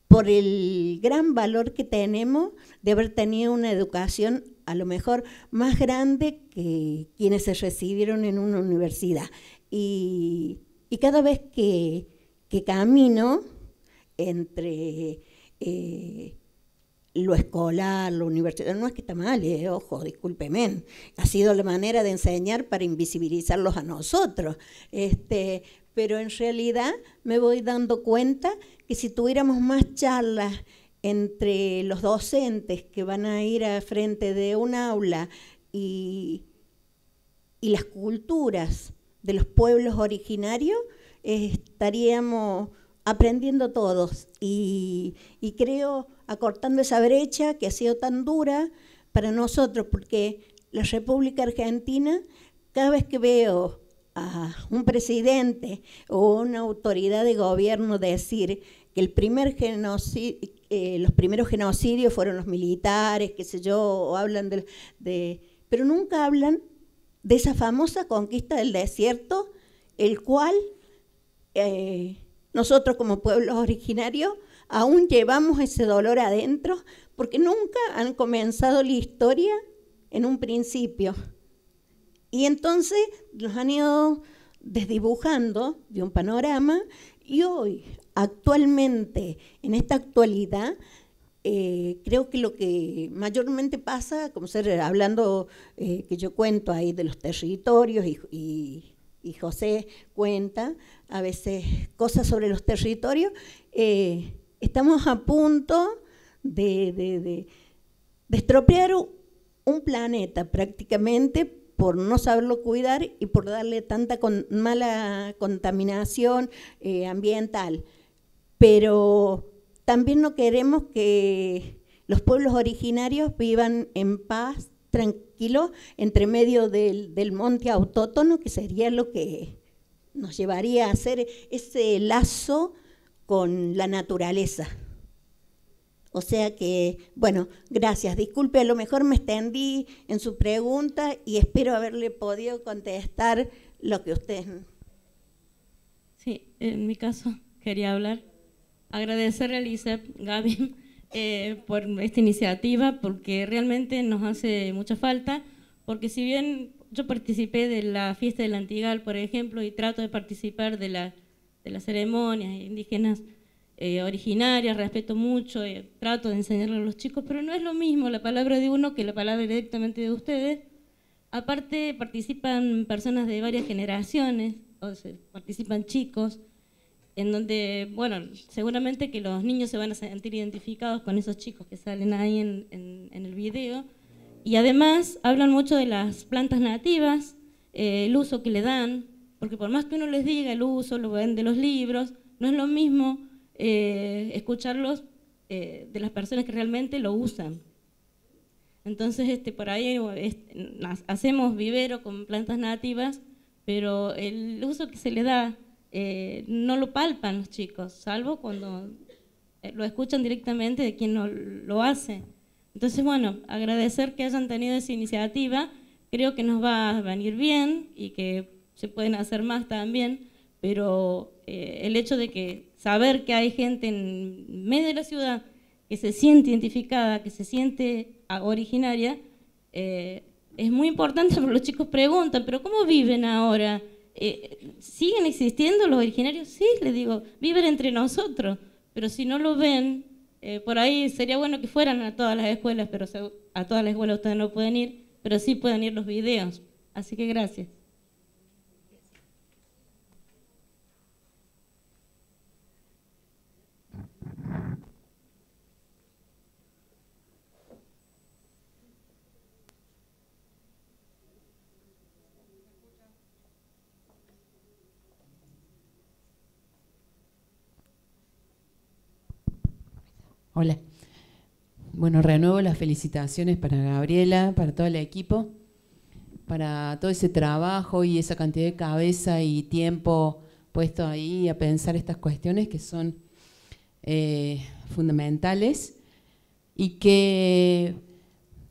por el gran valor que tenemos de haber tenido una educación a lo mejor más grande que quienes se recibieron en una universidad. Y, cada vez que, camino entre... Eh, lo escolar, lo universitario, no es que está mal, eh, ojo, discúlpeme, ha sido la manera de enseñar para invisibilizarlos a nosotros. Este, pero en realidad me voy dando cuenta que si tuviéramos más charlas entre los docentes que van a ir a frente de un aula y, y las culturas de los pueblos originarios, estaríamos aprendiendo todos. Y, y creo acortando esa brecha que ha sido tan dura para nosotros, porque la República Argentina, cada vez que veo a un presidente o una autoridad de gobierno decir que eh, los primeros genocidios fueron los militares, qué sé yo, o hablan de, Pero nunca hablan de esa famosa conquista del desierto, el cual eh, nosotros como pueblos originarios aún llevamos ese dolor adentro, porque nunca han comenzado la historia en un principio. Y entonces nos han ido desdibujando de un panorama y hoy, actualmente, en esta actualidad, eh, creo que lo que mayormente pasa, como ser hablando eh, que yo cuento ahí de los territorios y, José cuenta a veces cosas sobre los territorios, eh, estamos a punto de, estropear un planeta prácticamente por no saberlo cuidar y por darle tanta con, mala contaminación eh, ambiental. Pero también no queremos que los pueblos originarios vivan en paz, tranquilos, entre medio del, del monte autóctono, que sería lo que nos llevaría a hacer ese lazo con la naturaleza. O sea que, bueno, gracias. Disculpe, a lo mejor me extendí en su pregunta y espero haberle podido contestar lo que usted... Sí, en mi caso quería hablar. agradecer a Elizabeth, Gaby, eh, por esta iniciativa, porque realmente nos hace mucha falta, porque si bien yo participé de la fiesta de la Antigal, por ejemplo, y trato de participar de la de las ceremonias indígenas eh, originarias, respeto mucho, eh, trato de enseñarle a los chicos, pero no es lo mismo la palabra de uno que la palabra directamente de ustedes. Aparte participan personas de varias generaciones, participan chicos, en donde, bueno, seguramente que los niños se van a sentir identificados con esos chicos que salen ahí en, el video. Y además hablan mucho de las plantas nativas, eh, el uso que le dan, porque por más que uno les diga el uso, lo ven de los libros, no es lo mismo eh, escucharlos eh, de las personas que realmente lo usan. Entonces, este, por ahí este, hacemos vivero con plantas nativas, pero el uso que se le da eh, no lo palpan los chicos, salvo cuando lo escuchan directamente de quien no lo hace. Entonces, bueno, agradecer que hayan tenido esa iniciativa, creo que nos va a venir bien y que se pueden hacer más también, pero eh, el hecho de que saber que hay gente en medio de la ciudad que se siente identificada, que se siente ah, originaria, eh, es muy importante porque los chicos preguntan, pero ¿cómo viven ahora? Eh, ¿Siguen existiendo los originarios? Sí, les digo, viven entre nosotros, pero si no lo ven, por ahí sería bueno que fueran a todas las escuelas, pero a todas las escuelas ustedes no pueden ir, pero sí pueden ir los videos. Así que gracias. Hola. Bueno, renuevo las felicitaciones para Gabriela, para todo el equipo, para todo ese trabajo y esa cantidad de cabeza y tiempo puesto ahí a pensar estas cuestiones que son eh, fundamentales y que,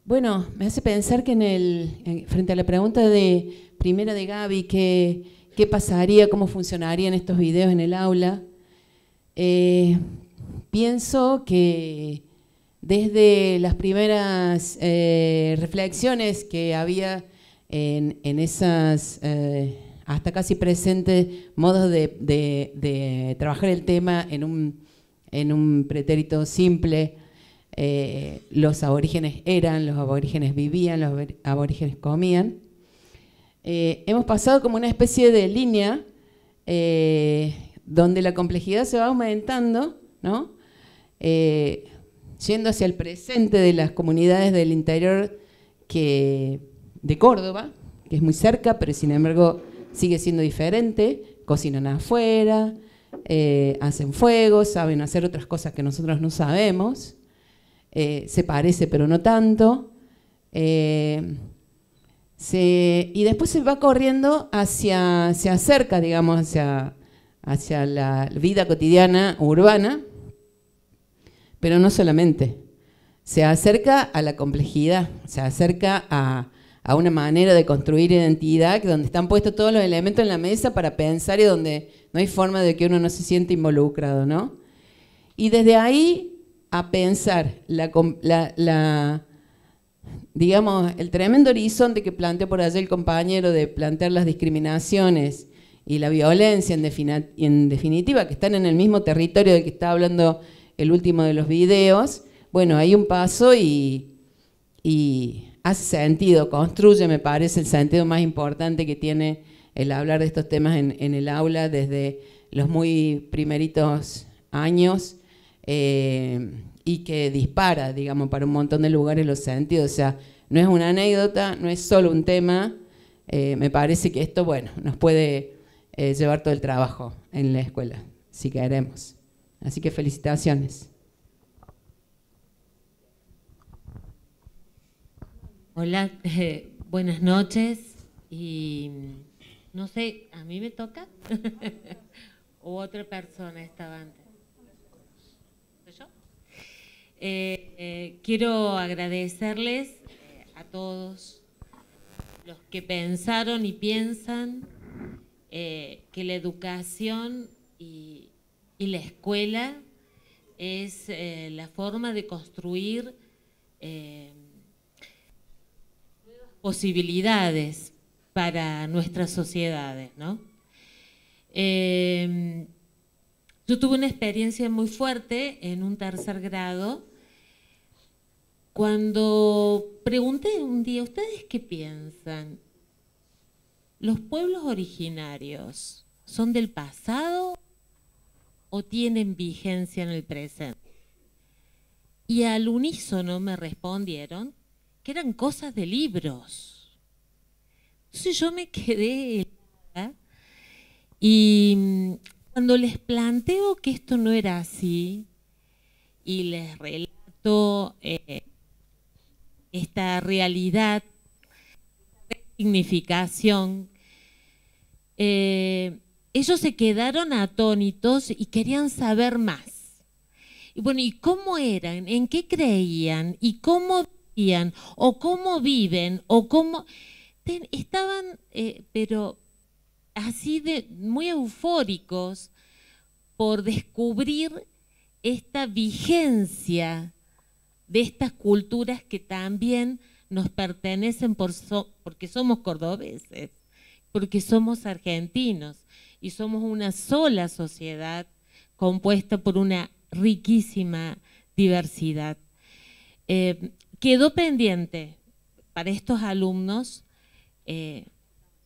bueno, me hace pensar que en el, frente a la pregunta de primera de Gaby, que, qué pasaría, cómo funcionarían estos videos en el aula, eh, pienso que desde las primeras eh, reflexiones que había en, esas eh, hasta casi presentes modos de, trabajar el tema en un, pretérito simple, eh, los aborígenes eran, los aborígenes vivían, los aborígenes comían. hemos pasado como una especie de línea donde la complejidad se va aumentando, ¿no? Eh, yendo hacia el presente de las comunidades del interior que, de Córdoba, que es muy cerca, pero sin embargo sigue siendo diferente, cocinan afuera, eh, hacen fuego, saben hacer otras cosas que nosotros no sabemos, eh, se parece pero no tanto. y después se va corriendo hacia, se acerca, digamos, hacia, hacia la vida cotidiana urbana, pero no solamente. Se acerca a la complejidad, se acerca a, una manera de construir identidad donde están puestos todos los elementos en la mesa para pensar y donde no hay forma de que uno no se siente involucrado, ¿no? Y desde ahí a pensar la, digamos, el tremendo horizonte que planteó por allá el compañero de plantear las discriminaciones y la violencia en, definitiva, que están en el mismo territorio del que está hablando el último de los videos, bueno, hay un paso y, hace sentido, construye, me parece, el sentido más importante que tiene el hablar de estos temas en, el aula desde los muy primeritos años eh, y que dispara, digamos, para un montón de lugares los sentidos. O sea, no es una anécdota, no es solo un tema. Eh, me parece que esto, bueno, nos puede eh, llevar todo el trabajo en la escuela, si queremos. Así que felicitaciones. Hola, eh, buenas noches. Y no sé, ¿a mí me toca? ¿O otra persona estaba antes? ¿Soy yo? Eh, eh, quiero agradecerles a todos los que pensaron y piensan que la educación y y la escuela es eh, la forma de construir eh, nuevas posibilidades para nuestras sociedades. Eh, yo tuve una experiencia muy fuerte en un tercer grado cuando pregunté un día, ¿ustedes qué piensan? ¿Los pueblos originarios son del pasado o tienen vigencia en el presente. Y al unísono me respondieron que eran cosas de libros. Entonces yo me quedé y mm, cuando les planteo que esto no era así y les relato eh, esta realidad, esta significación, eh, ellos se quedaron atónitos y querían saber más. Y bueno, ¿y cómo eran? ¿En qué creían? ¿Y cómo vivían? ¿O cómo viven? ¿O cómo...? estaban, eh, pero así de muy eufóricos por descubrir esta vigencia de estas culturas que también nos pertenecen porque somos cordobeses, porque somos argentinos y somos una sola sociedad compuesta por una riquísima diversidad. Eh, quedó pendiente para estos alumnos eh,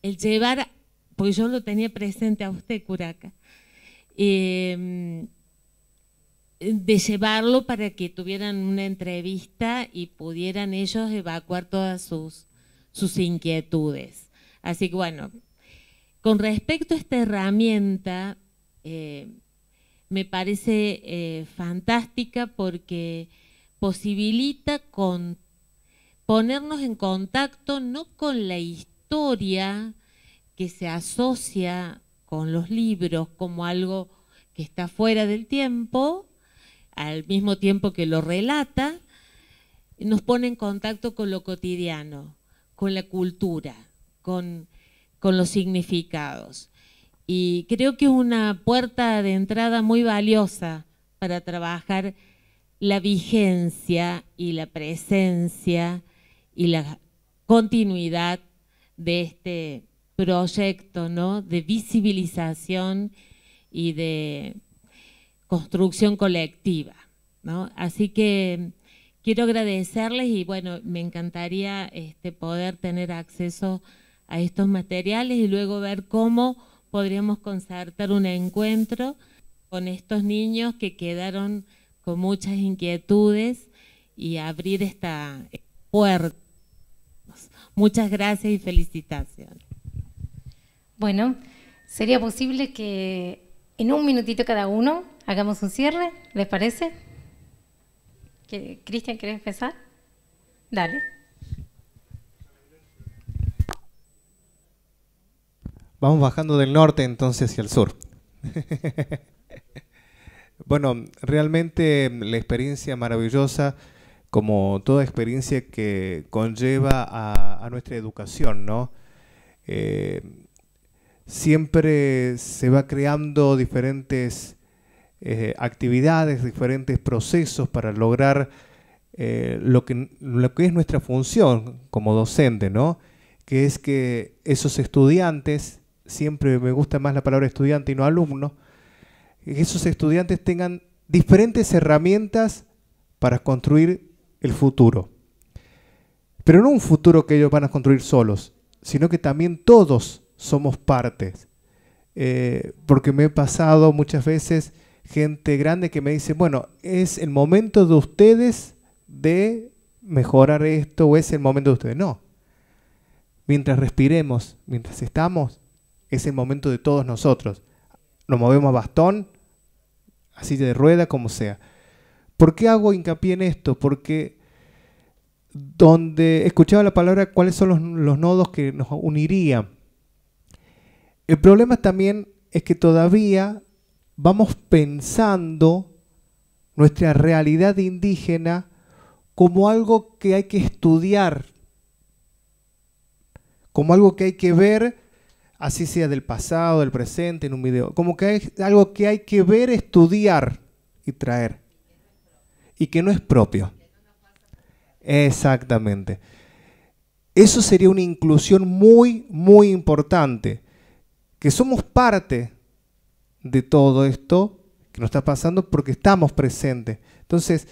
el llevar, porque yo lo tenía presente a usted, Curaca, eh, de llevarlo para que tuvieran una entrevista y pudieran ellos evacuar todas sus, sus inquietudes. Así que bueno, con respecto a esta herramienta, eh, me parece eh, fantástica porque posibilita ponernos en contacto no con la historia que se asocia con los libros como algo que está fuera del tiempo, al mismo tiempo que lo relata, nos pone en contacto con lo cotidiano, con la cultura, con con los significados. Y creo que es una puerta de entrada muy valiosa para trabajar la vigencia y la presencia y la continuidad de este proyecto ¿no? de visibilización y de construcción colectiva. Así que quiero agradecerles y bueno, me encantaría este, poder tener acceso a estos materiales y luego ver cómo podríamos concertar un encuentro con estos niños que quedaron con muchas inquietudes y abrir esta puerta. Muchas gracias y felicitaciones. Bueno, ¿sería posible que en un minutito cada uno hagamos un cierre? ¿Les parece? Cristian, quiere empezar? Dale. Vamos bajando del norte entonces hacia el sur. bueno, realmente mm, la experiencia maravillosa, como toda experiencia que conlleva a, nuestra educación, ¿no? Eh, siempre se va creando diferentes eh, actividades, diferentes procesos para lograr eh, lo, que, lo que es nuestra función como docente, ¿no? Que es que esos estudiantes siempre me gusta más la palabra estudiante y no alumno, que esos estudiantes tengan diferentes herramientas para construir el futuro. Pero no un futuro que ellos van a construir solos, sino que también todos somos partes. Eh, porque me he pasado muchas veces gente grande que me dice, bueno, es el momento de ustedes de mejorar esto o es el momento de ustedes. No. Mientras respiremos, mientras estamos, es el momento de todos nosotros. Nos movemos a bastón, así de rueda, como sea. ¿Por qué hago hincapié en esto? Porque donde escuchaba la palabra cuáles son los, los nodos que nos unirían. El problema también es que todavía vamos pensando nuestra realidad indígena como algo que hay que estudiar, como algo que hay que ver así sea del pasado, del presente, en un video. Como que es algo que hay que ver, estudiar y traer. Y que no es propio. Exactamente. Eso sería una inclusión muy, muy importante. Que somos parte de todo esto que nos está pasando porque estamos presentes. Entonces,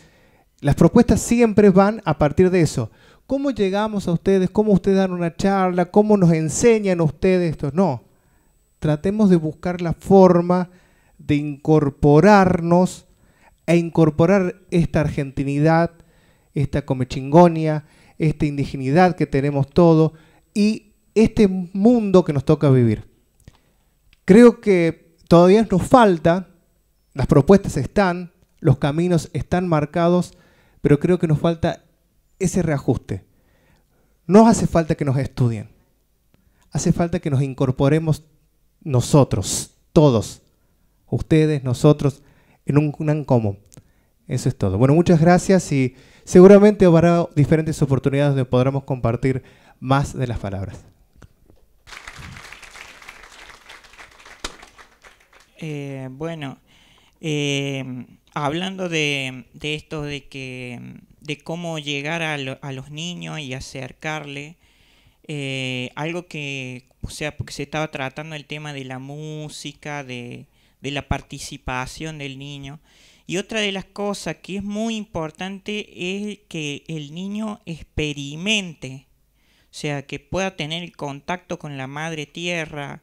las propuestas siempre van a partir de eso. ¿Cómo llegamos a ustedes? ¿Cómo ustedes dan una charla? ¿Cómo nos enseñan ustedes esto? No. Tratemos de buscar la forma de incorporarnos e incorporar esta argentinidad, esta comechingonia, esta indigenidad que tenemos todos y este mundo que nos toca vivir. Creo que todavía nos falta, las propuestas están, los caminos están marcados, pero creo que nos falta ese reajuste. No hace falta que nos estudien. Hace falta que nos incorporemos nosotros, todos, ustedes, nosotros, en un, en común. Eso es todo. Bueno, muchas gracias y seguramente habrá diferentes oportunidades donde podremos compartir más de las palabras. Eh, bueno, eh, hablando de esto de que de cómo llegar a, los niños y acercarle eh, algo que, o sea, porque se estaba tratando el tema de la música, de, la participación del niño. Y otra de las cosas que es muy importante es que el niño experimente, o sea, que pueda tener contacto con la madre tierra,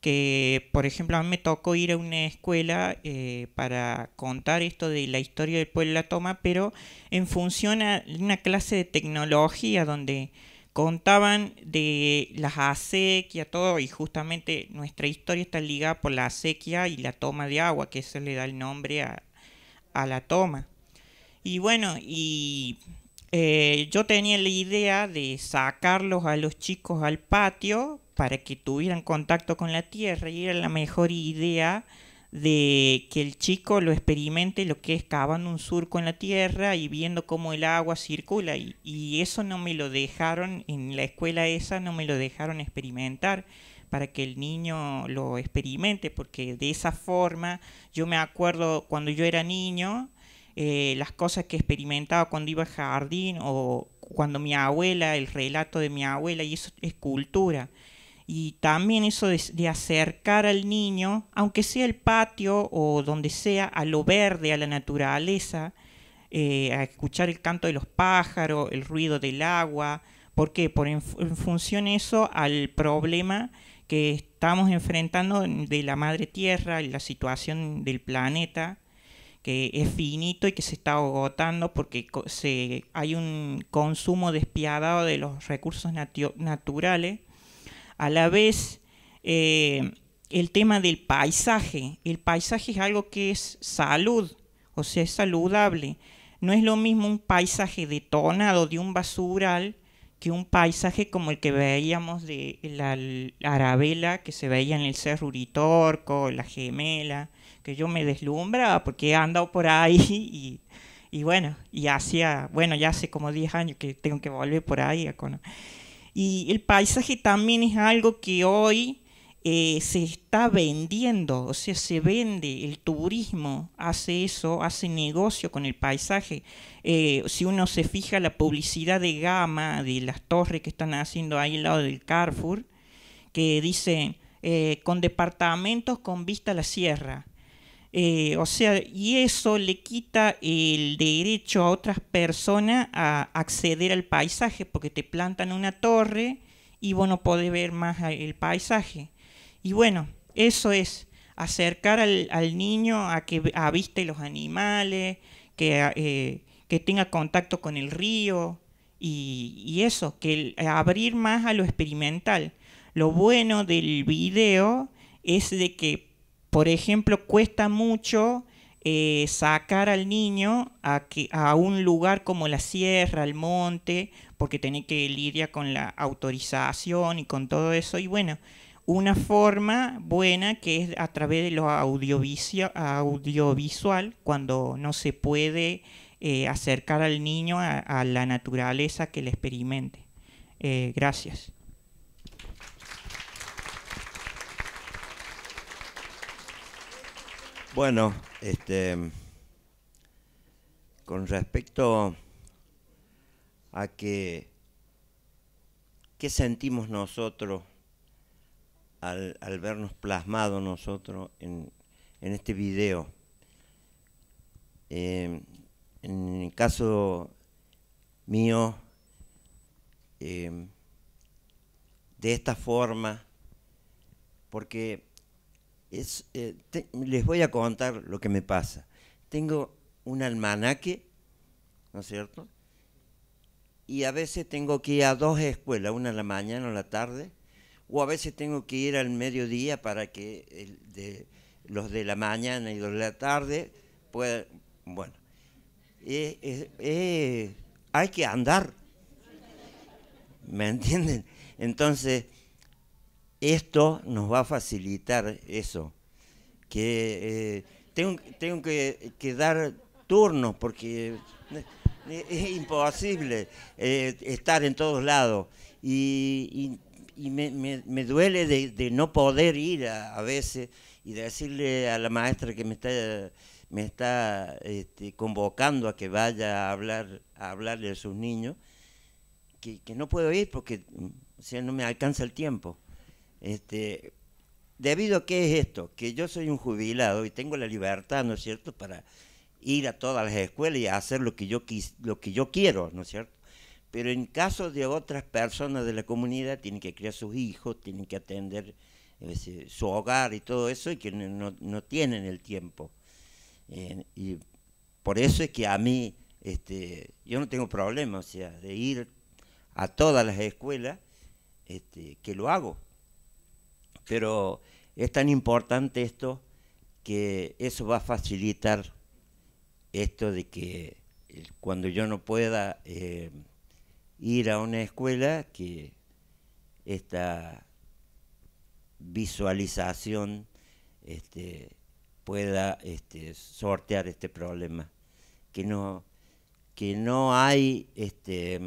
que, por ejemplo, a mí me tocó ir a una escuela eh, para contar esto de la historia del pueblo de La Toma, pero en función a una clase de tecnología donde contaban de las acequias, todo, y justamente nuestra historia está ligada por la acequia y la toma de agua, que eso le da el nombre a, la toma. Y bueno, y eh, yo tenía la idea de sacarlos a los chicos al patio para que tuvieran contacto con la tierra y era la mejor idea de que el chico lo experimente lo que es cavando un surco en la tierra y viendo cómo el agua circula y, eso no me lo dejaron en la escuela esa no me lo dejaron experimentar para que el niño lo experimente porque de esa forma yo me acuerdo cuando yo era niño eh, las cosas que experimentaba cuando iba al jardín o cuando mi abuela el relato de mi abuela y eso es cultura y también eso de, acercar al niño, aunque sea el patio o donde sea, a lo verde, a la naturaleza, eh, a escuchar el canto de los pájaros, el ruido del agua. ¿Por qué? Por en, función eso al problema que estamos enfrentando de la madre tierra, la situación del planeta, que es finito y que se está agotando porque hay un consumo despiadado de los recursos naturales a la vez, eh, el tema del paisaje. El paisaje es algo que es salud, o sea, es saludable. No es lo mismo un paisaje detonado de un basural que un paisaje como el que veíamos de la Arabela, que se veía en el Cerro Uritorco, la Gemela, que yo me deslumbraba porque he andado por ahí y, bueno, y hacía, bueno, ya hace como 10 años que tengo que volver por ahí. A y el paisaje también es algo que hoy eh, se está vendiendo, o sea, se vende, el turismo hace eso, hace negocio con el paisaje. Eh, si uno se fija la publicidad de gama de las torres que están haciendo ahí al lado del Carrefour, que dice, eh, con departamentos con vista a la sierra, eh, o sea, y eso le quita el derecho a otras personas a acceder al paisaje, porque te plantan una torre y vos no podés ver más el paisaje. Y bueno, eso es acercar al, niño a que aviste los animales, que, eh, que tenga contacto con el río y, eso, que abrir más a lo experimental. Lo bueno del video es de que por ejemplo, cuesta mucho eh, sacar al niño a, a un lugar como la sierra, el monte, porque tiene que lidiar con la autorización y con todo eso. Y bueno, una forma buena que es a través de lo audiovisual, audiovisual cuando no se puede eh, acercar al niño a, la naturaleza que le experimente. Eh, gracias. Bueno, este, con respecto a que, qué sentimos nosotros al, al vernos plasmado nosotros en, este video. Eh, en el caso mío, eh, de esta forma, porque eh, les voy a contar lo que me pasa. Tengo un almanaque, ¿no es cierto? Y a veces tengo que ir a dos escuelas, una a la mañana o la tarde, o a veces tengo que ir al mediodía para que los de la mañana y los de la tarde puedan... Bueno, eh, eh, hay que andar, ¿me entienden? Entonces, esto nos va a facilitar eso. Que eh, tengo, tengo que, dar turnos porque eh, es imposible eh, estar en todos lados. Y, me, duele de, no poder ir a, veces y decirle a la maestra que me está me está este, convocando a que vaya a hablar a hablarle a sus niños que, no puedo ir porque mm, no me alcanza el tiempo. Este, debido a que es esto, que yo soy un jubilado y tengo la libertad, ¿no es cierto?, para ir a todas las escuelas y hacer lo que yo, quis, lo que yo quiero, ¿no es cierto? Pero en caso de otras personas de la comunidad, tienen que criar sus hijos, tienen que atender este, su hogar y todo eso, y que no, no tienen el tiempo. Eh, y por eso es que a mí, este, yo no tengo problema, o sea, de ir a todas las escuelas, este, que lo hago pero es tan importante esto que eso va a facilitar esto de que eh, cuando yo no pueda eh, ir a una escuela, que esta visualización este, pueda este, sortear este problema. Que no, que no hay este,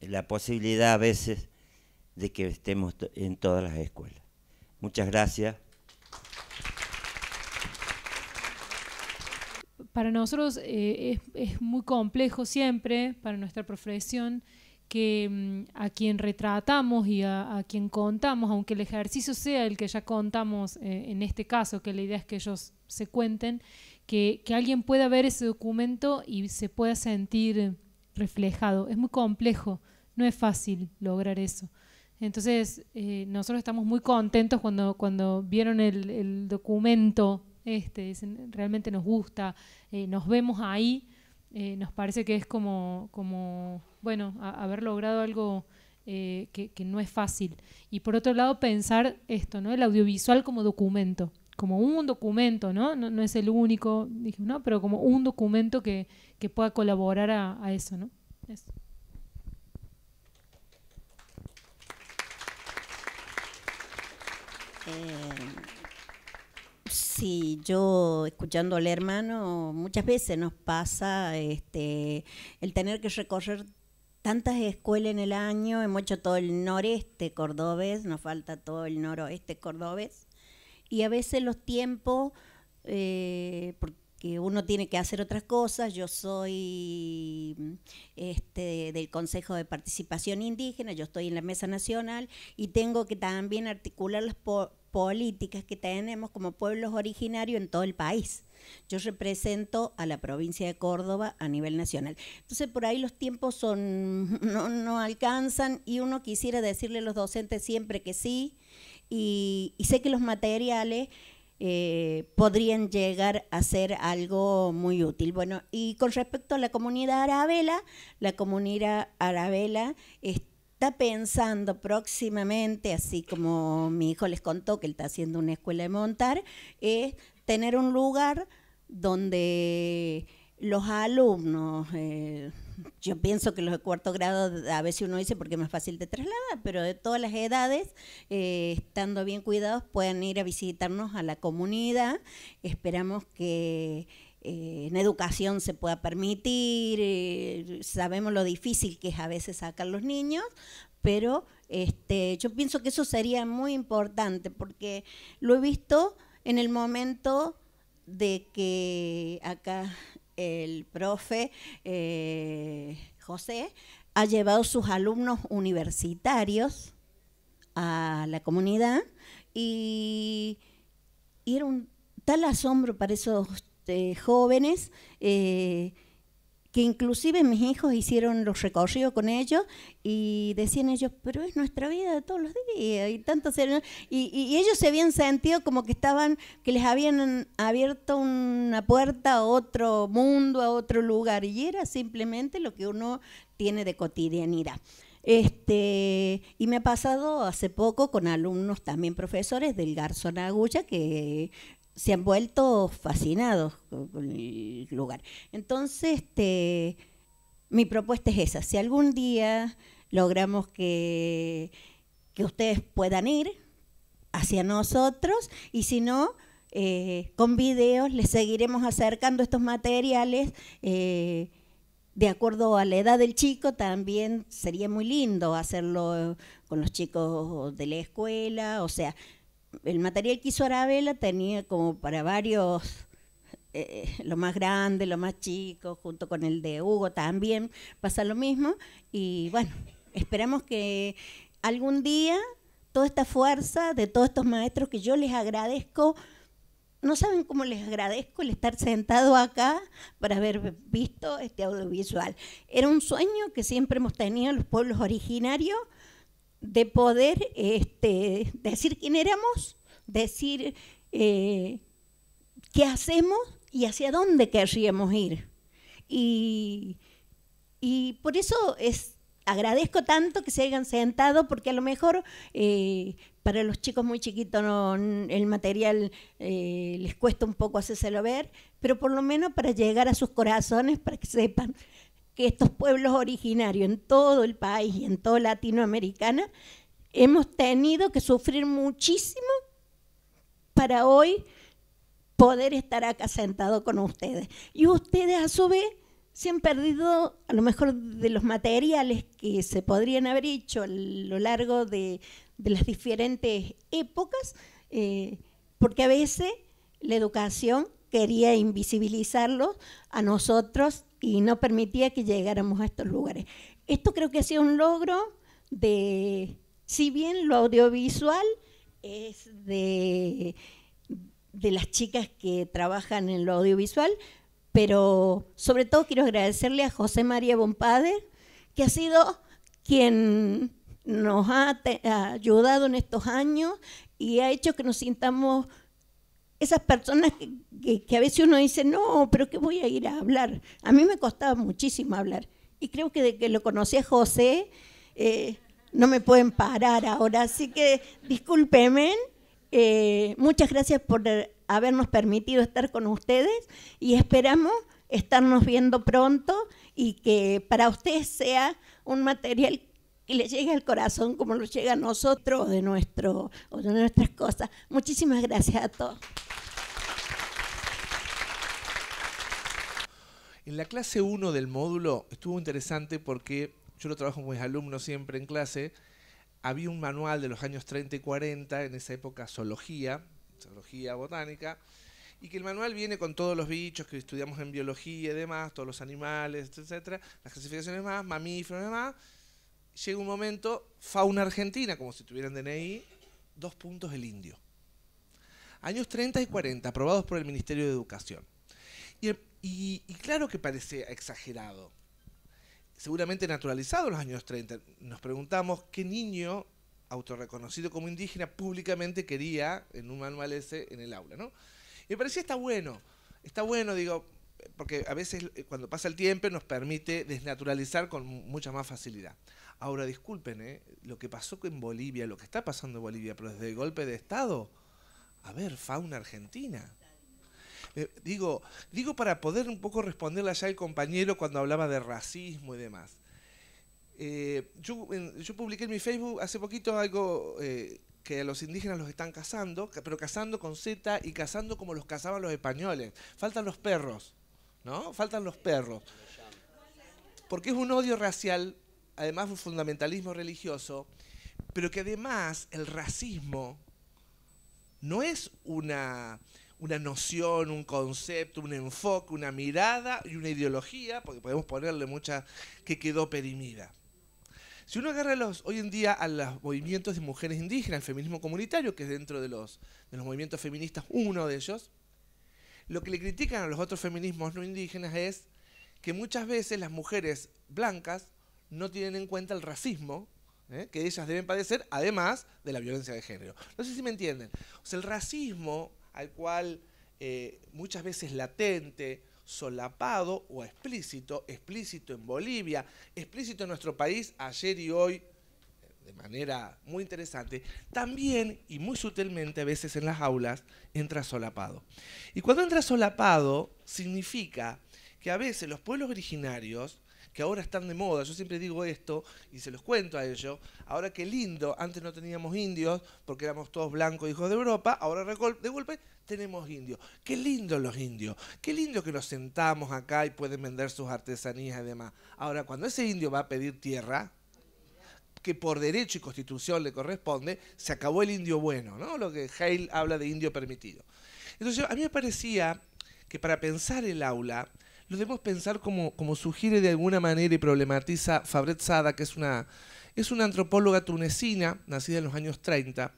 la posibilidad a veces de que estemos en todas las escuelas. Muchas gracias. Para nosotros eh, es, muy complejo siempre, para nuestra profesión, que mm, a quien retratamos y a, quien contamos, aunque el ejercicio sea el que ya contamos eh, en este caso, que la idea es que ellos se cuenten, que alguien pueda ver ese documento y se pueda sentir reflejado. Es muy complejo, no es fácil lograr eso. Entonces, eh, nosotros estamos muy contentos cuando, cuando vieron el, documento, este, dicen, realmente nos gusta, eh, nos vemos ahí, eh, nos parece que es como, como bueno, haber logrado algo que, no es fácil. Y por otro lado, pensar esto, ¿no? El audiovisual como documento, como un documento, ¿no? No, no es el único, dije, no, pero como un documento que, pueda colaborar a, eso, ¿no? Eso. Em, sí, yo escuchando al hermano, muchas veces nos pasa este, el tener que recorrer tantas escuelas en el año, hemos hecho todo el noreste cordobés, nos falta todo el noroeste cordobés, y a veces los tiempos, eh, que uno tiene que hacer otras cosas. Yo soy este, del Consejo de Participación Indígena, yo estoy en la Mesa Nacional y tengo que también articular las políticas que tenemos como pueblos originarios en todo el país. Yo represento a la provincia de Córdoba a nivel nacional. Entonces, por ahí los tiempos son no, alcanzan y uno quisiera decirle a los docentes siempre que sí, y, sé que los materiales eh, podrían llegar a ser algo muy útil. Bueno, y con respecto a la comunidad arabela, la comunidad arabela está pensando próximamente, así como mi hijo les contó que él está haciendo una escuela de montar, es tener un lugar donde los alumnos... Eh, yo pienso que los de cuarto grado a veces uno dice porque es más fácil de trasladar, pero de todas las edades, eh, estando bien cuidados, pueden ir a visitarnos a la comunidad. Esperamos que eh, en educación se pueda permitir, eh, sabemos lo difícil que es a veces sacar los niños, pero este, yo pienso que eso sería muy importante porque lo he visto en el momento de que acá el profe eh, José ha llevado sus alumnos universitarios a la comunidad y, era un tal asombro para esos eh, jóvenes eh, que inclusive mis hijos hicieron los recorridos con ellos y decían ellos, pero es nuestra vida todos los días y tantos y, ellos se habían sentido como que estaban, que les habían abierto una puerta a otro mundo, a otro lugar y era simplemente lo que uno tiene de cotidianidad. Este, y me ha pasado hace poco con alumnos también profesores del Garzón Agulla que se han vuelto fascinados con el lugar. Entonces, este, mi propuesta es esa. Si algún día logramos que, que ustedes puedan ir hacia nosotros y si no, eh, con videos les seguiremos acercando estos materiales. Eh, de acuerdo a la edad del chico, también sería muy lindo hacerlo con los chicos de la escuela, o sea, el material que hizo Arabella tenía como para varios, eh, eh, lo más grande, lo más chico, junto con el de Hugo también pasa lo mismo. Y bueno, esperamos que algún día toda esta fuerza de todos estos maestros que yo les agradezco, no saben cómo les agradezco el estar sentado acá para haber visto este audiovisual. Era un sueño que siempre hemos tenido los pueblos originarios de poder este, decir quién éramos, decir eh, qué hacemos y hacia dónde querríamos ir. Y, por eso agradezco tanto que se hayan sentado, porque a lo mejor eh, para los chicos muy chiquitos el material eh, les cuesta un poco hacérselo ver, pero por lo menos para llegar a sus corazones, para que sepan que estos pueblos originarios en todo el país y en toda Latinoamérica hemos tenido que sufrir muchísimo para hoy poder estar acá sentado con ustedes. Y ustedes a su vez se han perdido a lo mejor de los materiales que se podrían haber hecho a lo largo de, las diferentes épocas, eh, porque a veces la educación quería invisibilizarlos, a nosotros y no permitía que llegáramos a estos lugares. Esto creo que ha sido un logro de, si bien lo audiovisual es de, las chicas que trabajan en lo audiovisual, pero sobre todo quiero agradecerle a José María Bompader, que ha sido quien nos ha ayudado en estos años y ha hecho que nos sintamos esas personas que, a veces uno dice, no, pero ¿qué voy a ir a hablar? A mí me costaba muchísimo hablar. Y creo que de que lo conocí a José, eh, no me pueden parar ahora. Así que discúlpenme. Eh, muchas gracias por habernos permitido estar con ustedes y esperamos estarnos viendo pronto y que para ustedes sea un material que le llegue al corazón como lo llega a nosotros o de nuestras cosas. Muchísimas gracias a todos. En la clase 1 del módulo estuvo interesante porque yo lo trabajo con mis alumnos siempre en clase. Había un manual de los años 30 y 40, en esa época zoología, zoología botánica, y que el manual viene con todos los bichos que estudiamos en biología y demás, todos los animales, etcétera, las clasificaciones más, mamíferos y demás. Llega un momento, fauna argentina, como si tuvieran DNI, dos puntos el indio. Años 30 y 40, aprobados por el Ministerio de Educación. Y el y, claro que parecía exagerado. Seguramente naturalizado en los años 30. Nos preguntamos qué niño autorreconocido como indígena públicamente quería en un manual ese en el aula, ¿no? Y me parecía está bueno. Está bueno, digo, porque a veces eh, cuando pasa el tiempo nos permite desnaturalizar con mucha más facilidad. Ahora, disculpen, ¿eh? lo que pasó en Bolivia, lo que está pasando en Bolivia, pero desde el golpe de Estado, a ver, fauna argentina. Eh, digo, digo para poder un poco responderle allá al compañero cuando hablaba de racismo y demás. Eh, yo, publiqué en mi Facebook hace poquito algo eh, que los indígenas los están cazando, pero cazando con Z y cazando como los cazaban los españoles. Faltan los perros, ¿no? Faltan los perros. Porque es un odio racial, además un fundamentalismo religioso, pero que además el racismo no es una, una noción, un concepto, un enfoque, una mirada y una ideología, porque podemos ponerle mucha que quedó perimida. Si uno agarra los, hoy en día a los movimientos de mujeres indígenas, el feminismo comunitario, que es dentro de los, los movimientos feministas uno de ellos, lo que le critican a los otros feminismos no indígenas es que muchas veces las mujeres blancas no tienen en cuenta el racismo ¿eh? que ellas deben padecer, además de la violencia de género. No sé si me entienden. O sea, el racismo al cual eh, muchas veces latente, solapado o explícito, explícito en Bolivia, explícito en nuestro país ayer y hoy de manera muy interesante, también y muy sutilmente a veces en las aulas entra solapado. Y cuando entra solapado significa que a veces los pueblos originarios que ahora están de moda. Yo siempre digo esto y se los cuento a ellos. Ahora qué lindo, antes no teníamos indios porque éramos todos blancos hijos de Europa, ahora de golpe tenemos indios. Qué lindo los indios, qué lindo que nos sentamos acá y pueden vender sus artesanías y demás. Ahora, cuando ese indio va a pedir tierra, que por derecho y constitución le corresponde, se acabó el indio bueno, ¿no? Lo que Hale habla de indio permitido. Entonces, a mí me parecía que para pensar el aula lo debemos pensar como, sugiere de alguna manera y problematiza Fabret Sada, que es una, es una antropóloga tunecina, nacida en los años 30,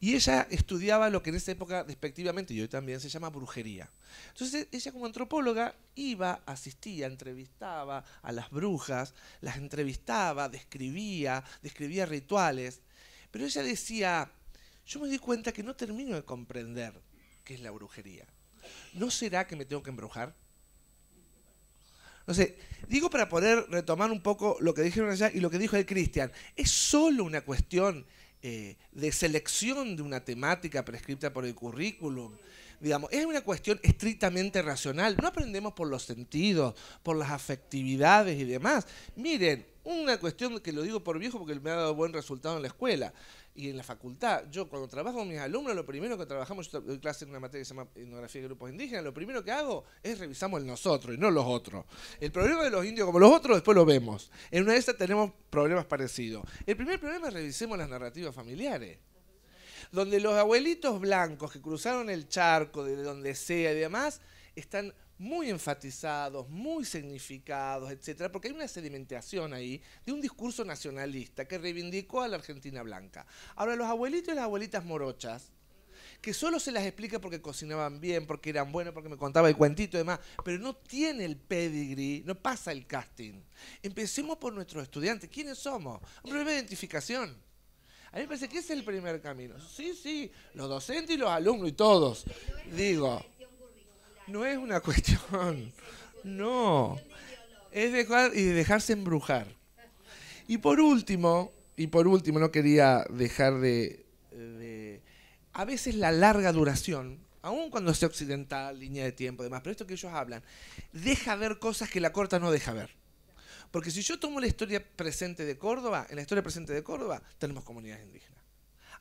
y ella estudiaba lo que en esa época, despectivamente, y hoy también se llama brujería. Entonces ella como antropóloga iba, asistía, entrevistaba a las brujas, las entrevistaba, describía, describía rituales, pero ella decía, yo me di cuenta que no termino de comprender qué es la brujería. ¿No será que me tengo que embrujar? Entonces, digo para poder retomar un poco lo que dijeron allá y lo que dijo el Cristian. Es solo una cuestión eh, de selección de una temática prescripta por el currículum. Digamos, es una cuestión estrictamente racional. No aprendemos por los sentidos, por las afectividades y demás. Miren, una cuestión que lo digo por viejo porque me ha dado buen resultado en la escuela y en la facultad. Yo cuando trabajo con mis alumnos, lo primero que trabajamos, yo doy clase en una materia que se llama etnografía de grupos indígenas, lo primero que hago es revisamos el nosotros y no los otros. El problema de los indios como los otros, después lo vemos. En una de estas tenemos problemas parecidos. El primer problema es revisemos las narrativas familiares donde los abuelitos blancos que cruzaron el charco de donde sea y demás, están muy enfatizados, muy significados, etcétera, porque hay una sedimentación ahí de un discurso nacionalista que reivindicó a la Argentina blanca. Ahora, los abuelitos y las abuelitas morochas, que solo se las explica porque cocinaban bien, porque eran buenos, porque me contaba el cuentito y demás, pero no tiene el pedigree, no pasa el casting. Empecemos por nuestros estudiantes. ¿Quiénes somos? Un problema de identificación. A mí me parece que ese es el primer camino. Sí, sí, los docentes y los alumnos y todos. Digo. No es una cuestión. No. Es dejar y dejarse embrujar. Y por último, y por último, no quería dejar de, de a veces la larga duración, aun cuando sea occidental, línea de tiempo y demás, pero esto que ellos hablan, deja ver cosas que la corta no deja ver. Porque si yo tomo la historia presente de Córdoba, en la historia presente de Córdoba tenemos comunidades indígenas.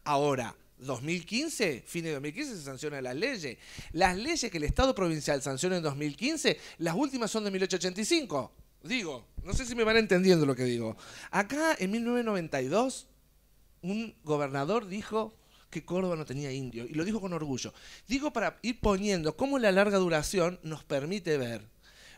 Ahora, 2015, fin de 2015 se sanciona las leyes. Las leyes que el Estado provincial sanciona en 2015, las últimas son de 1885. Digo, no sé si me van entendiendo lo que digo. Acá en 1992, un gobernador dijo que Córdoba no tenía indio, y lo dijo con orgullo. Digo para ir poniendo cómo la larga duración nos permite ver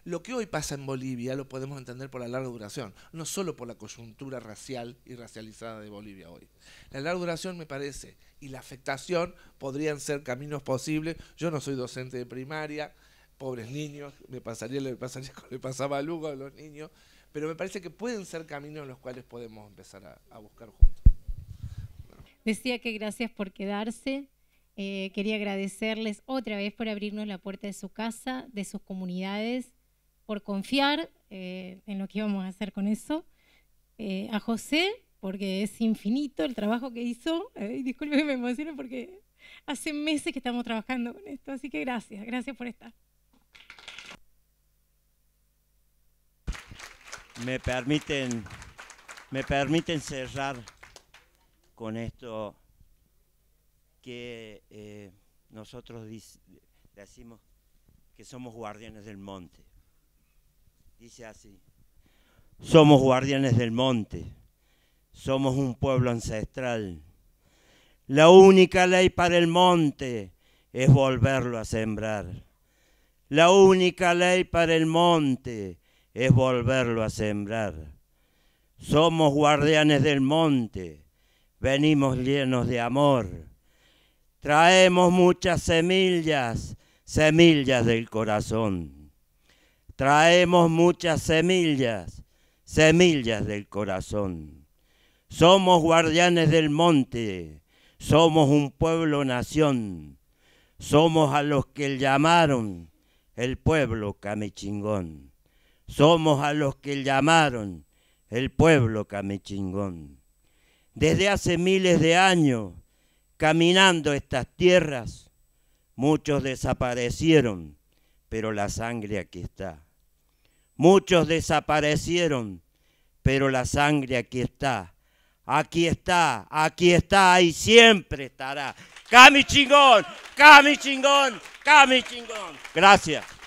lo que hoy pasa en Bolivia lo podemos entender por la larga duración, no solo por la coyuntura racial y racializada de Bolivia hoy. La larga duración me parece y la afectación podrían ser caminos posibles. Yo no soy docente de primaria, pobres niños, me pasaría, le pasaría, le pasaba a Lugo a los niños, pero me parece que pueden ser caminos en los cuales podemos empezar a, buscar juntos. Decía que gracias por quedarse. Eh, quería agradecerles otra vez por abrirnos la puerta de su casa, de sus comunidades por confiar eh, en lo que íbamos a hacer con eso, eh, a José, porque es infinito el trabajo que hizo, y disculpe que me emocione porque hace meses que estamos trabajando con esto, así que gracias, gracias por estar. Me permiten, me permiten cerrar con esto que eh, nosotros decimos que somos guardianes del monte. Dice así, somos guardianes del monte, somos un pueblo ancestral. La única ley para el monte es volverlo a sembrar. La única ley para el monte es volverlo a sembrar. Somos guardianes del monte, venimos llenos de amor. Traemos muchas semillas, semillas del corazón traemos muchas semillas, semillas del corazón. Somos guardianes del monte, somos un pueblo nación, somos a los que llamaron el pueblo camichingón, somos a los que llamaron el pueblo camichingón. Desde hace miles de años, caminando estas tierras, muchos desaparecieron, pero la sangre aquí está. Muchos desaparecieron, pero la sangre aquí está. Aquí está, aquí está y siempre estará. Cami chingón, cami chingón, cami chingón. Gracias.